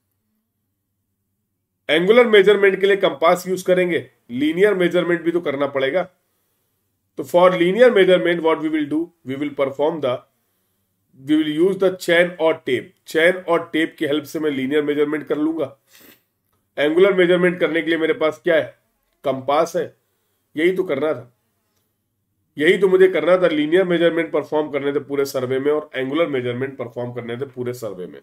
angular measurement के लिए कंपास यूज करेंगे लीनियर मेजरमेंट भी तो करना पड़ेगा तो for linear measurement what we will do we will perform the we will use the chain और टेप चैन और टेप की हेल्प से मैं लीनियर मेजरमेंट कर लूंगा एंगुलर मेजरमेंट करने के लिए मेरे पास क्या है कंपास है यही तो करना था यही तो मुझे करना था लीनियर मेजरमेंट परफॉर्म करने थे पूरे सर्वे में और एंगुलर मेजरमेंट परफॉर्म करने थे पूरे सर्वे में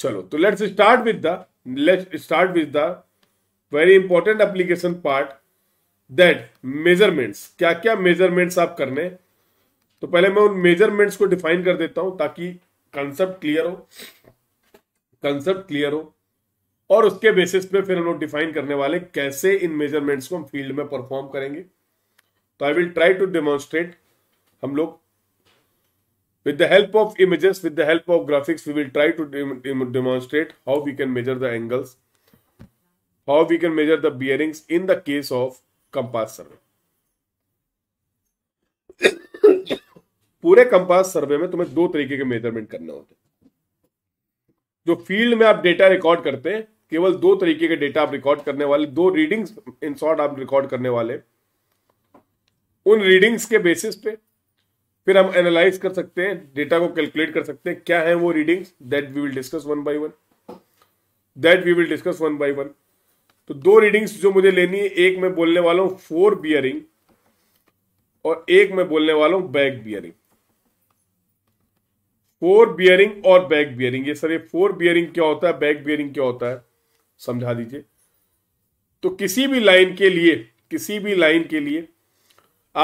चलो तो let's start with the let's start with the very important application part that measurements क्या क्या मेजरमेंट्स आप करने तो पहले मैं उन मेजरमेंट्स को डिफाइन कर देता हूं ताकि कंसेप्ट क्लियर हो कंसेप्ट क्लियर हो और उसके बेसिस पे फिर हम लोग डिफाइन करने वाले कैसे इन मेजरमेंट्स को हम फील्ड में परफॉर्म करेंगे तो I will try to demonstrate हम लोग With the help of images, with the help of graphics, we will try to de de demonstrate how we can measure the angles, how we can measure the bearings in the case of compass survey. पूरे compass survey में तुम्हें दो तरीके के measurement करने होते हैं जो फील्ड में आप डेटा रिकॉर्ड करते हैं केवल दो तरीके के डेटा आप रिकॉर्ड करने वाले दो रीडिंग्स इन शॉर्ट आप रिकॉर्ड करने वाले उन रीडिंग्स के बेसिस पे फिर हम एनालाइज कर सकते हैं डेटा को कैलकुलेट कर सकते हैं क्या है वो readings that we will discuss one by one that we will discuss one by one तो दो रीडिंग्स जो मुझे लेनी है एक मैं बोलने वाला हूं फोर बियरिंग और एक मैं बोलने वाला हूं बैक बियरिंग फोर बियरिंग और बैक बियरिंग ये सर ये फोर बियरिंग क्या होता है बैक बियरिंग क्या होता है समझा दीजिए तो किसी भी लाइन के लिए किसी भी लाइन के लिए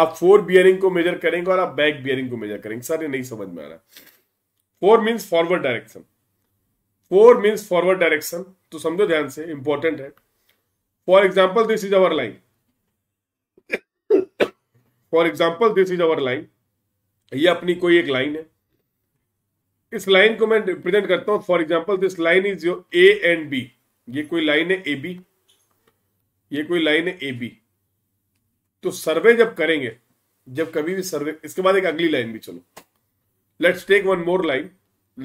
आप फोर बियरिंग को मेजर करेंगे और आप बैक बियरिंग को मेजर करेंगे सर ये नहीं समझ में आ रहा fore means forward direction fore means forward direction तो समझो ध्यान से इंपॉर्टेंट है for example this is our line for example this is our line ये अपनी कोई एक लाइन है इस लाइन को मैं रिप्रेजेंट करता हूं for example this line is your A and B ये कोई लाइन है ए बी ये कोई लाइन है ए बी तो सर्वे जब करेंगे जब कभी भी सर्वे इसके बाद एक अगली लाइन भी चलो let's take one more line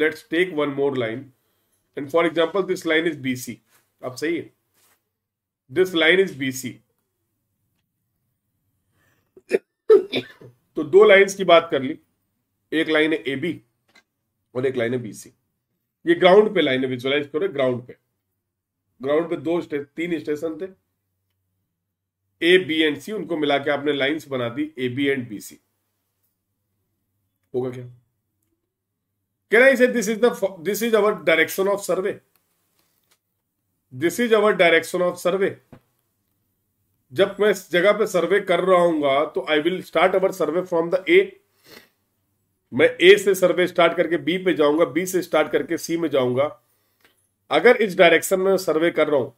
let's take one more line and for example this line is B C आप सही है this line is B C तो दो लाइंस की बात कर ली एक लाइन है ए बी और एक लाइन है बी सी ये ग्राउंड पे लाइन है विजुअलाइज करो ग्राउंड पे ग्राउंड पे दो तीन स्टेशन थे ए बी एंड सी उनको मिला के आपने लाइंस बना दी A B and B C होगा क्या कह रहा है this is the this is our direction of survey this is our direction of survey जब मैं इस जगह पे सर्वे कर रहा हूंगा तो I will start our survey from the A मैं ए से सर्वे स्टार्ट करके बी पे जाऊंगा बी से स्टार्ट करके सी में जाऊंगा अगर इस डायरेक्शन में सर्वे कर रहा हूं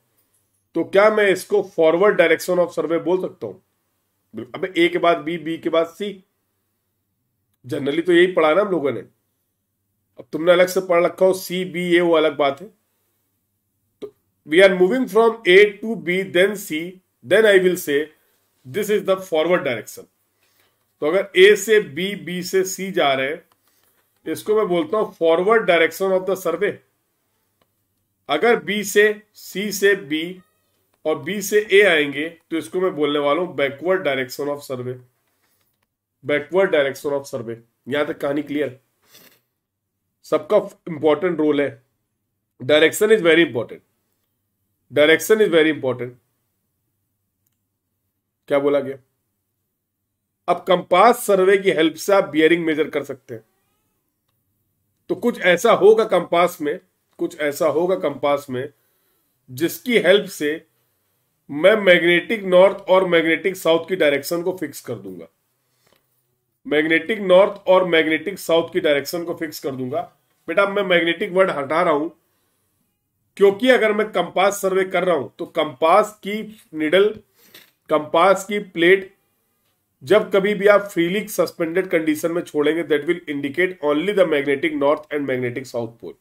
तो क्या मैं इसको फॉरवर्ड डायरेक्शन ऑफ सर्वे बोल सकता हूं अब ए के बाद बी बी के बाद सी जनरली तो यही पढ़ा ना हम लोगों ने अब तुमने अलग से पढ़ रखा हो सी बी ए वो अलग बात है तो we are moving from A to B then C then I will say this is the forward direction तो अगर ए से बी बी से सी जा रहे हैं इसको मैं बोलता हूं forward direction of the survey अगर बी से सी से बी और बी से ए आएंगे तो इसको मैं बोलने वाला हूं backward direction of survey backward direction of survey यहां तक कहानी क्लियर सबका इंपॉर्टेंट रोल है direction is very important direction is very important क्या बोला गया अब कंपास सर्वे की हेल्प से आप बियरिंग मेजर कर सकते हैं तो कुछ ऐसा होगा कंपास में कुछ ऐसा होगा कंपास में जिसकी हेल्प से मैं मैग्नेटिक नॉर्थ और मैग्नेटिक साउथ की डायरेक्शन को फिक्स कर दूंगा मैग्नेटिक नॉर्थ और मैग्नेटिक साउथ की डायरेक्शन को फिक्स कर दूंगा बेटा मैं मैग्नेटिक वर्ड हटा रहा हूं क्योंकि अगर मैं कंपास सर्वे कर रहा हूं तो कंपास की निडल कंपास की प्लेट जब कभी भी आप फ्रीली सस्पेंडेड कंडीशन में छोड़ेंगे that will indicate only the magnetic north and magnetic south pole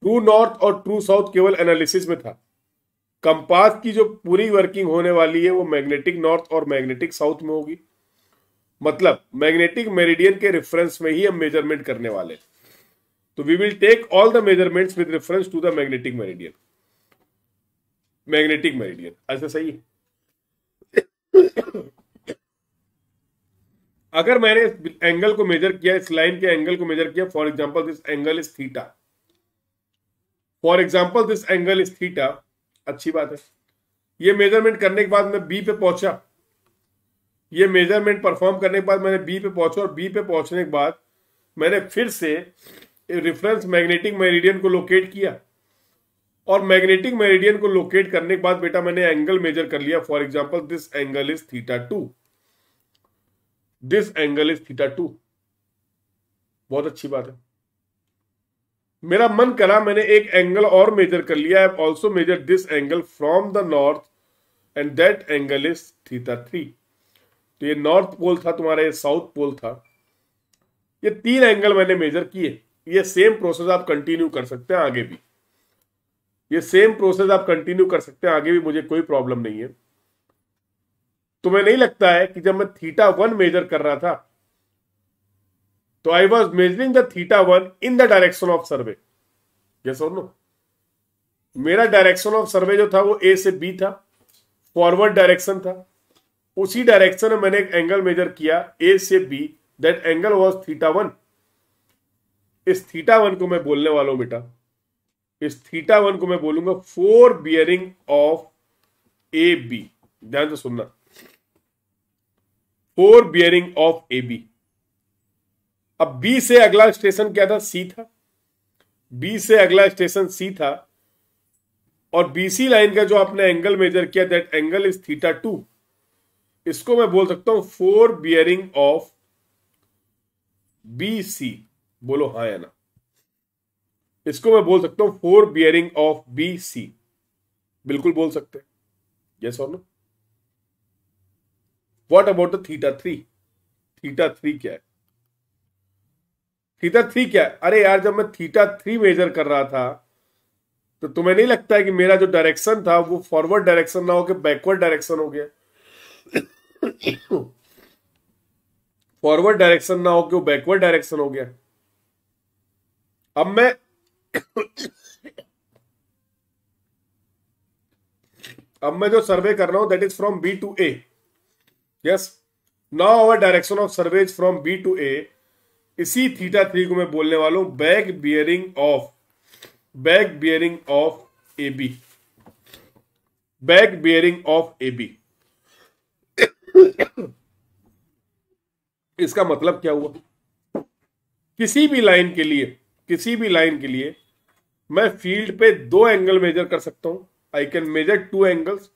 true north और ट्रू साउथ केवल एनालिसिस में था कंपास की जो पूरी वर्किंग होने वाली है वो मैग्नेटिक नॉर्थ और मैग्नेटिक साउथ में होगी मतलब मैग्नेटिक मेरिडियन के रेफरेंस में ही हम मेजरमेंट करने वाले तो we will take all the measurements with reference to the magnetic meridian magnetic meridian ऐसा सही है अगर मैंने एंगल को मेजर किया इस लाइन के एंगल को मेजर किया for example this angle is theta for example this angle is theta अच्छी बात है ये मेजरमेंट करने के बाद मैं बी पे पहुंचा ये मेजरमेंट परफॉर्म करने के बाद मैंने बी पे पहुंचा और बी पे पहुंचने के बाद मैंने फिर से रिफरेंस मैग्नेटिक मेरिडियन को लोकेट किया और मैग्नेटिक मेरिडियन को लोकेट करने के बाद बेटा मैंने एंगल मेजर कर लिया for example this angle is theta two this angle is theta two बहुत अच्छी बात है मेरा मन करा मैंने एक एंगल और मेजर कर लिया I also measure this angle from the north and that angle is theta three तो ये नॉर्थ पोल था तुम्हारा ये साउथ पोल था ये तीन एंगल मैंने मेजर किए ये सेम प्रोसेस आप कंटिन्यू कर सकते हैं आगे भी ये सेम प्रोसेस आप कंटिन्यू कर सकते हैं आगे भी मुझे कोई प्रॉब्लम नहीं है तुम्हें नहीं लगता है कि जब मैं थीटा वन मेजर कर रहा था तो I was measuring the one in the direction of survey survey. Yes or मेरा डायरेक्शन ऑफ सर्वे जो था वो ए से बी था फॉरवर्ड डायरेक्शन था उसी डायरेक्शन में मैंने एक एंगल मेजर किया ए से B that angle was theta one इस थीटा वन को मैं बोलने वाला हूं बेटा इस थीटा वन को मैं बोलूंगा fore bearing of A B ध्यान से सुनना fore bearing of A B अब बी से अगला स्टेशन क्या था सी था बी से अगला स्टेशन सी था और बीसी लाइन का जो आपने एंगल मेजर किया that angle is theta two इसको मैं बोल सकता हूं fore bearing of B C बोलो हा या ना इसको मैं बोल सकता हूं fore bearing of B C बिल्कुल बोल सकते हैं यस और no what about the theta three theta three क्या है थीटा थ्री क्या है अरे यार जब मैं थीटा थ्री मेजर कर रहा था तो तुम्हें नहीं लगता है कि मेरा जो डायरेक्शन था वो फॉरवर्ड डायरेक्शन ना होकर बैकवर्ड डायरेक्शन हो गया फॉरवर्ड डायरेक्शन ना होकर वो बैकवर्ड डायरेक्शन हो गया अब मैं अब मैं जो सर्वे कर रहा हूं that is from B to A yes now our direction of survey is from B to A इसी थीटा थ्री को मैं बोलने वाला हूं back bearing of back bearing of A B back bearing of A B इसका मतलब क्या हुआ किसी भी लाइन के लिए किसी भी लाइन के लिए मैं फील्ड पे दो एंगल मेजर कर सकता हूं I can measure two angles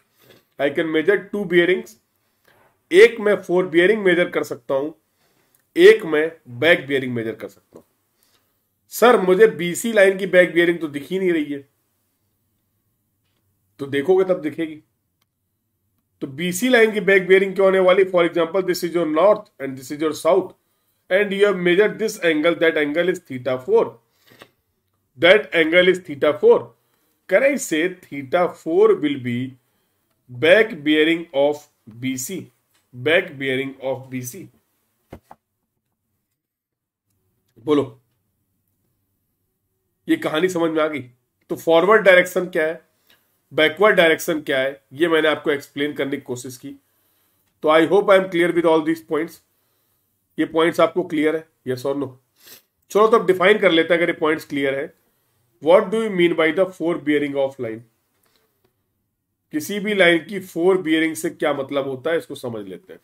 I can measure two bearings एक मैं फोर बियरिंग मेजर कर सकता हूं एक मैं बैक बियरिंग मेजर कर सकता हूं सर मुझे बीसी लाइन की बैक बियरिंग तो दिखी नहीं रही है तो देखोगे तब दिखेगी तो बीसी लाइन की बैक बियरिंग क्यों होने वाली for example this is your north and this is your south and you have measure this angle that angle is theta four that angle is theta four can i say theta 4 will be back bearing of bc back bearing of बोलो ये कहानी समझ में आ गई तो forward direction क्या है backward direction क्या है ये मैंने आपको एक्सप्लेन करने की कोशिश की तो I hope I am clear with all these points ये पॉइंट्स आपको क्लियर है यस और नो चलो तो अब डिफाइन कर लेते हैं अगर ये पॉइंट्स क्लियर है what do you mean by the fore bearing of line किसी भी लाइन की फोर बियरिंग से क्या मतलब होता है इसको समझ लेते हैं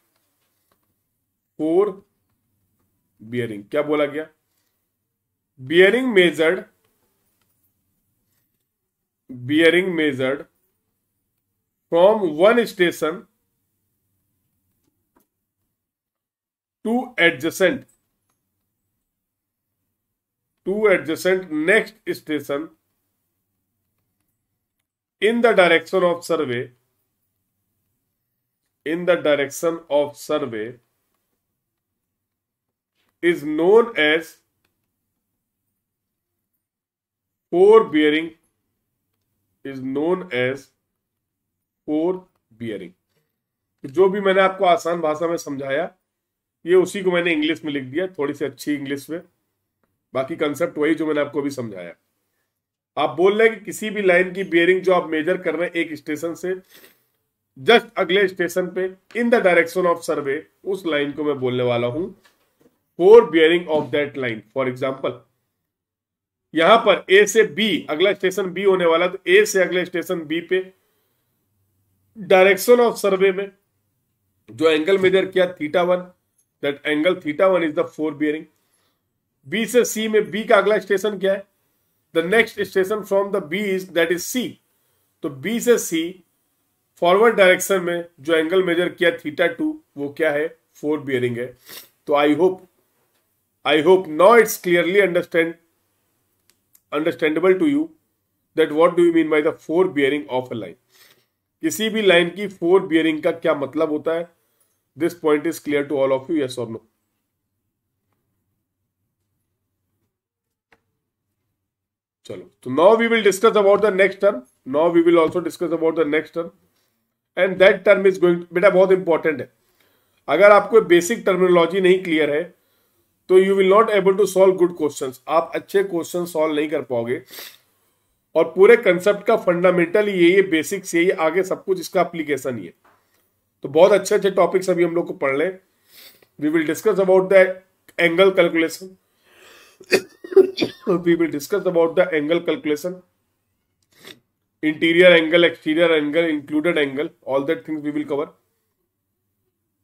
फोर बियरिंग क्या बोला गया bearing measured bearing measured from one station to adjacent to adjacent next station in the direction of survey in the direction of survey is known as core bearing is known as core bearing जो भी मैंने आपको आसान भाषा में समझाया ये उसी को मैंने इंग्लिश में लिख दिया थोड़ी सी अच्छी इंग्लिश में बाकी कंसेप्ट वही जो मैंने आपको अभी समझाया आप बोल रहे हैं कि किसी भी लाइन की बियरिंग जो आप मेजर कर रहे हैं एक स्टेशन से जस्ट अगले स्टेशन पे in the direction of survey उस लाइन को मैं बोलने वाला हूं fore bearing of that line for example यहां पर ए से बी अगला स्टेशन बी होने वाला तो ए से अगले स्टेशन बी पे डायरेक्शन ऑफ सर्वे में जो एंगल मेजर किया theta one that angle theta one is the fore bearing B से सी में बी का अगला स्टेशन क्या है the next station from the B is that is C तो बी से सी फॉरवर्ड डायरेक्शन में जो एंगल मेजर किया थीटा टू वो क्या है फोर बियरिंग है तो I hope I hope now it's clearly understand understandable to you that what do you mean by the fore bearing of a line किसी भी लाइन की फोर बियरिंग का क्या मतलब होता है this point is clear to all of you yes और no चलो तो now we will discuss about the next term now we will also discuss about the next term and that term is going बेटा बहुत important है अगर आपको basic terminology नहीं clear है तो you will not able to solve good question आप अच्छे क्वेश्चन सॉल्व नहीं कर पाओगे और पूरे कंसेप्ट का फंडामेंटल ये ये बेसिक्स ये आगे सब कुछ इसका अप्लीकेशन ही है तो बहुत अच्छे अच्छे टॉपिक्स अभी हम लोग को पढ़ लें we will discuss about the angle calculation we will discuss about the angle calculation interior angle exterior angle included angle all that things we will cover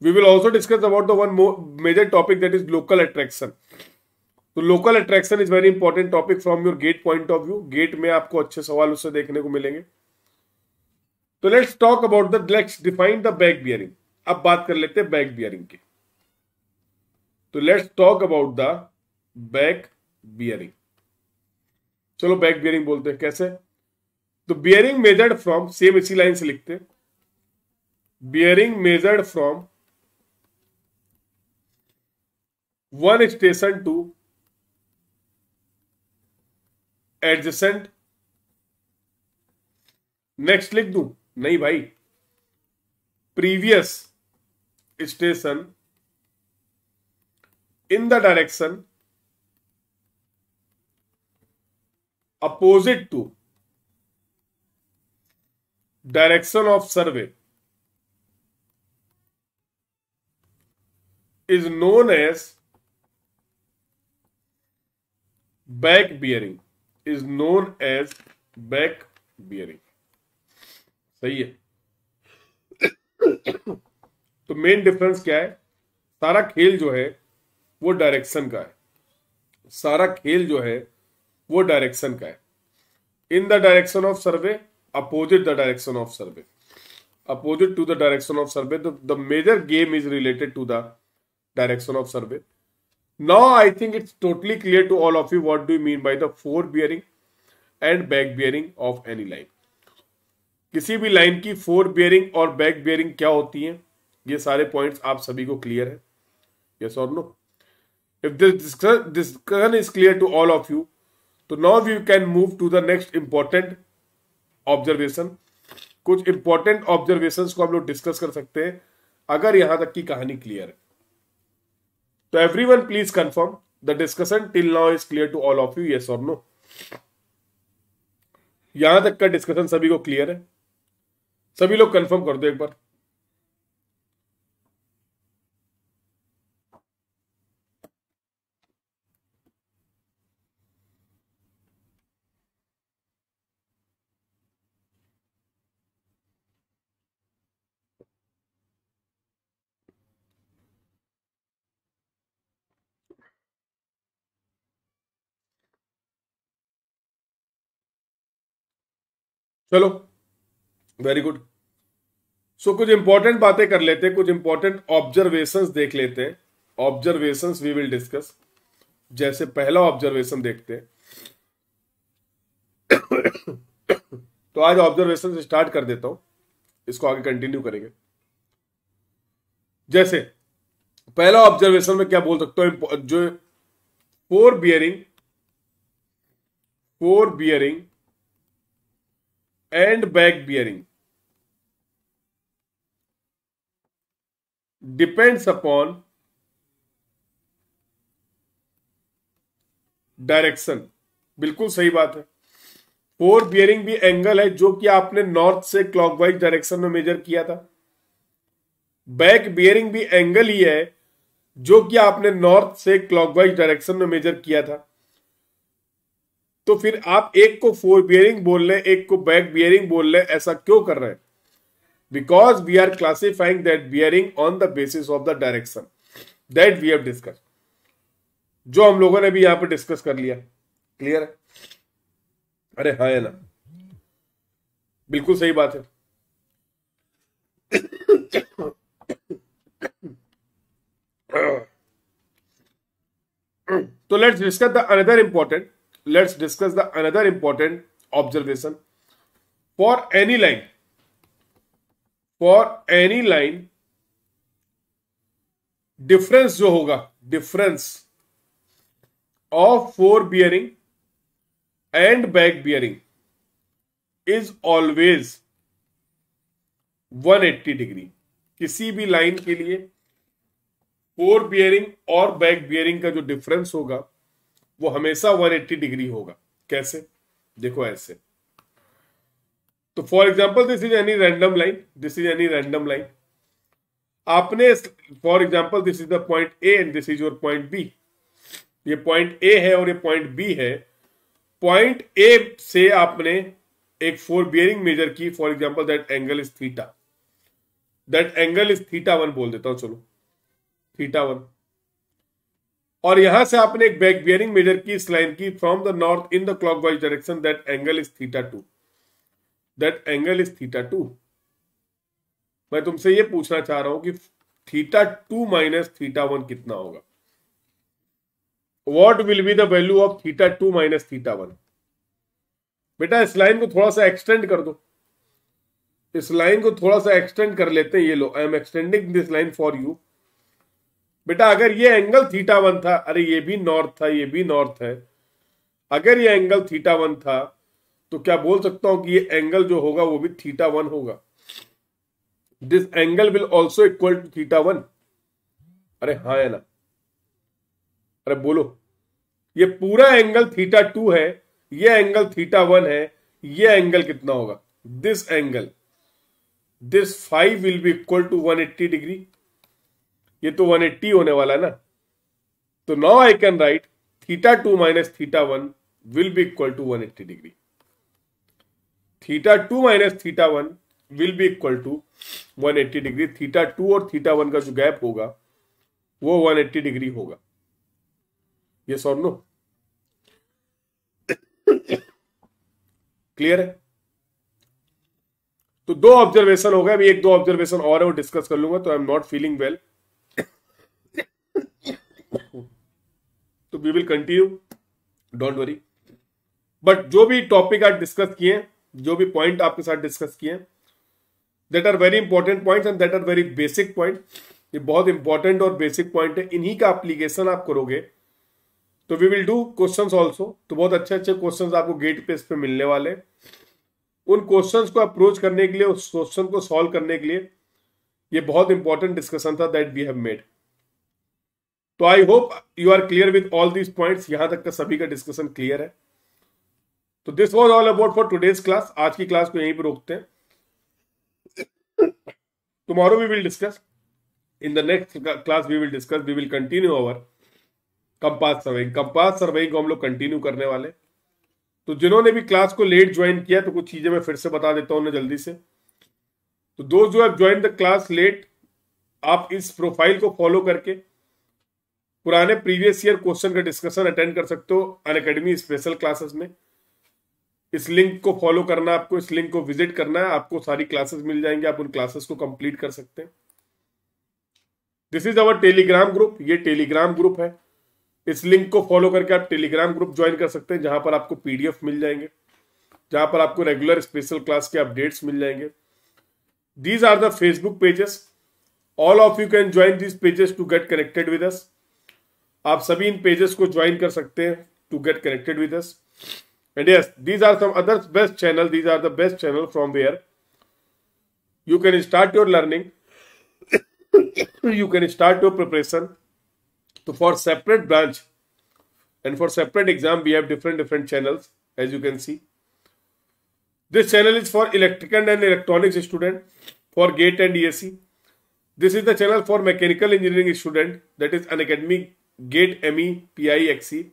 we will also discuss about the one major topic that is local attraction तो local attraction is very important topic from your GATE point of view GATE में आपको अच्छे सवाल उससे देखने को मिलेंगे तो let's talk about the let's define the back bearing अब बात कर लेते हैं बैक बियरिंग की तो let's talk about the back bearing चलो बैक बियरिंग बोलते हैं कैसे तो बियरिंग मेजर्ड फ्रॉम सेम इसी लाइन से लिखते bearing measured from one station to adjacent next लिख दू नहीं भाई previous station in the direction opposite to direction of survey is known as back bearing is known as back bearing सही है तो मेन डिफरेंस क्या है सारा खेल जो है वो डायरेक्शन का है सारा खेल जो है वो डायरेक्शन का है in the direction of survey opposite the direction of survey opposite to the direction of survey the major game is related to the direction of survey Now I think it's totally clear to all of you what do you mean by the fore bearing and back bearing of any line किसी भी line की fore bearing और back bearing क्या होती है ये सारे points आप सभी को क्लियर है यस और no if this discussion is clear to all of you तो now you can move to the next important observation कुछ इंपॉर्टेंट ऑब्जर्वेशन को हम लोग डिस्कस कर सकते हैं अगर यहां तक की कहानी क्लियर है तो one please confirm the discussion till now is clear to all of you yes और नो यहां तक का डिस्कशन सभी को क्लियर है सभी लोग कंफर्म कर दो एक बार चलो वेरी गुड सो कुछ इंपॉर्टेंट बातें कर लेते हैं कुछ इंपॉर्टेंट ऑब्जर्वेशन देख लेते हैं ऑब्जर्वेशन वी विल डिस्कस जैसे पहला ऑब्जर्वेशन देखते हैं तो आज ऑब्जर्वेशन स्टार्ट कर देता हूं इसको आगे कंटिन्यू करेंगे जैसे पहला ऑब्जर्वेशन में क्या बोल सकता हूं जो fore bearing fore bearing and back bearing depends upon direction बिल्कुल सही बात है फोर बियरिंग भी एंगल है जो कि आपने नॉर्थ से क्लॉकवाइज डायरेक्शन में मेजर किया था बैक बियरिंग भी एंगल ही है जो कि आपने नॉर्थ से क्लॉकवाइज डायरेक्शन में मेजर किया था तो फिर आप एक को फोर बियरिंग बोल रहे एक को बैक बियरिंग बोल रहे ऐसा क्यों कर रहे हैं because we are classifying that bearing on the basis of the direction that we have discuss जो हम लोगों ने भी यहां पर डिस्कस कर लिया क्लियर है अरे हाँ है ना बिल्कुल सही बात है तो let's discuss the another important let's discuss the another important observation for any line for any line difference जो होगा difference of fore bearing and back bearing is always 180 degree किसी भी लाइन के लिए फोर बियरिंग और back bearing का जो difference होगा वो हमेशा 180 डिग्री होगा कैसे देखो ऐसे तो for example this is any random line this is any random line आपने for example this is the point A and this is your point B ये पॉइंट ए है और ये पॉइंट बी है पॉइंट ए से आपने एक fore bearing measure की for example that angle is theta that angle is theta one बोल देता हूं चलो थीटा वन और यहां से आपने एक बैक बियरिंग मेजर की इस लाइन की from the north in the clockwise direction that angle is theta two that angle is theta two मैं तुमसे ये पूछना चाह रहा हूं कि theta two minus theta one कितना होगा what will be the value of theta two minus theta one बेटा इस लाइन को थोड़ा सा एक्सटेंड कर दो इस लाइन को थोड़ा सा एक्सटेंड कर लेते हैं ये लो I am extending this line for you बेटा अगर ये एंगल थीटा वन था अरे ये भी नॉर्थ था ये भी नॉर्थ है अगर ये एंगल थीटा वन था तो क्या बोल सकता हूं कि ये एंगल जो होगा वो भी थीटा वन होगा this angle will also equal to theta one अरे हा है ना अरे बोलो ये पूरा एंगल थीटा टू है ये एंगल थीटा वन है ये एंगल कितना होगा this angle this five will be equal to one eighty degree ये तो वन एट्टी होने वाला है ना तो now I can write theta two minus theta one will be equal to 180 degree theta 2 minus theta 1 will be equal to 180 degree theta 2 और theta 1 का जो गैप होगा वो 180 डिग्री होगा ये और नो क्लियर है तो दो ऑब्जर्वेशन हो गए अभी एक दो ऑब्जर्वेशन और है वो डिस्कस कर लूंगा तो I am not feeling well तो we will continue don't worry but जो भी टॉपिक आज डिस्कस किए जो भी पॉइंट आपके साथ डिस्कस किए that are very important point and that are very basic point ये बहुत इंपॉर्टेंट और बेसिक पॉइंट है इन्हीं का एप्लीकेशन आप करोगे तो we will do questions also तो बहुत अच्छे अच्छे क्वेश्चंस आपको गेट पेज पे मिलने वाले उन क्वेश्चंस को अप्रोच करने के लिए उस क्वेश्चन को सॉल्व करने के लिए ये बहुत इंपॉर्टेंट डिस्कशन था दैट वी हैव मेड तो I hope you are clear with all these points यहां तक का सभी का डिस्कशन क्लियर है तो this was all about for today's class आज की क्लास को यहीं पर रोकते हैं tomorrow we will discuss in the next class we will discuss we will continue our compass surveying compass surveying को हम लोग कंटिन्यू करने वाले तो जिन्होंने भी क्लास को लेट ज्वाइन किया तो कुछ चीजें मैं फिर से बता देता हूं जल्दी से तो दोस्त जो है ज्वाइन द क्लास लेट आप इस प्रोफाइल को फॉलो करके पुराने प्रीवियस ईयर क्वेश्चन का डिस्कशन अटेंड कर सकते हो अन अकेडमी स्पेशल क्लासेस में इस लिंक को फॉलो करना आपको इस लिंक को विजिट करना है आपको सारी क्लासेस मिल जाएंगे आप उन क्लासेस को कंप्लीट कर सकते हैं this is our Telegram group ये टेलीग्राम ग्रुप है इस लिंक को फॉलो करके आप टेलीग्राम ग्रुप ज्वाइन कर सकते हैं जहां पर आपको पीडीएफ मिल जाएंगे जहां पर आपको रेगुलर स्पेशल क्लास के अपडेट्स मिल जाएंगे these are the Facebook pages all of you can join these pages to get connected with us आप सभी इन पेजेस को ज्वाइन कर सकते हैं to get connected with us and yes these are some other best channel these are the best channel from where you can start your learning you can start your preparation तो for separate branch and for separate exam we have different different channel as you can see this channel is for electrical and electronics student for GATE and E S C this is the channel for mechanical engineering student that is Unacademy GATE M E P I XE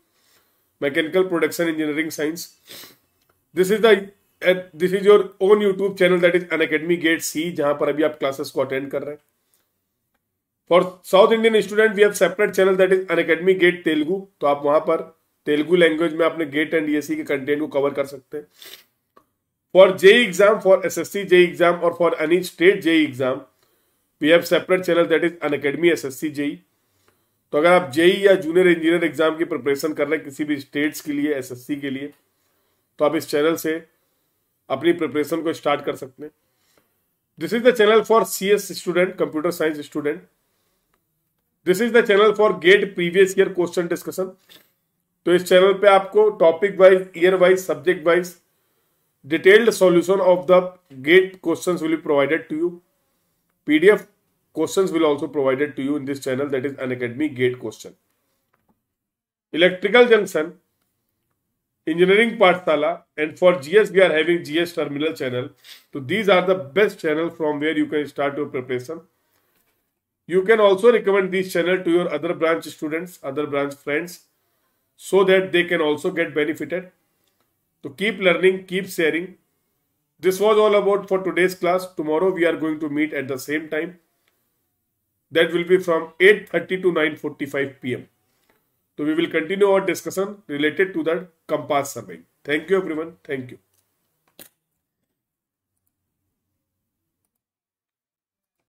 mechanical production engineering science this is this is your own YouTube channel that is Unacademy GATE C जहां पर अभी आप classes को attend कर रहे हैं for South Indian student we have separate channel that is Unacademy GATE Telugu तो आप वहां पर तेलुगु लैंग्वेज में अपने गेट एंड ईएससी के कंटेंट को कवर कर सकते हैं for J exam for S S C J exam और for any state J exam we have separate channel that is Unacademy S S C JE तो अगर आप JE या जूनियर इंजीनियर एग्जाम की preparation कर रहे हैं किसी भी स्टेट्स के लिए एसएससी के लिए तो आप इस चैनल से अपनी प्रिपरेशन को स्टार्ट कर सकते हैं this is the channel for C S student computer science student this is the channel for GATE previous year question discussion तो इस चैनल पे आपको topic wise year wise subject wise detailed solution of the GATE questions will be provided to you PDF Questions will also provided to you in this channel that is an academy gate question. Electrical junction, engineering Thala, and for GS we are having GS terminal channel. So these are the best channel from where you can start your preparation. You can also recommend this channel to your other branch students, other branch friends so that they can also get benefited. So keep learning, keep sharing. This was all about for today's class. Tomorrow we are going to meet at the same time that will be from 8.30 to 9.45 pm. So we will continue our discussion related to the compass survey Thank you everyone. Thank you.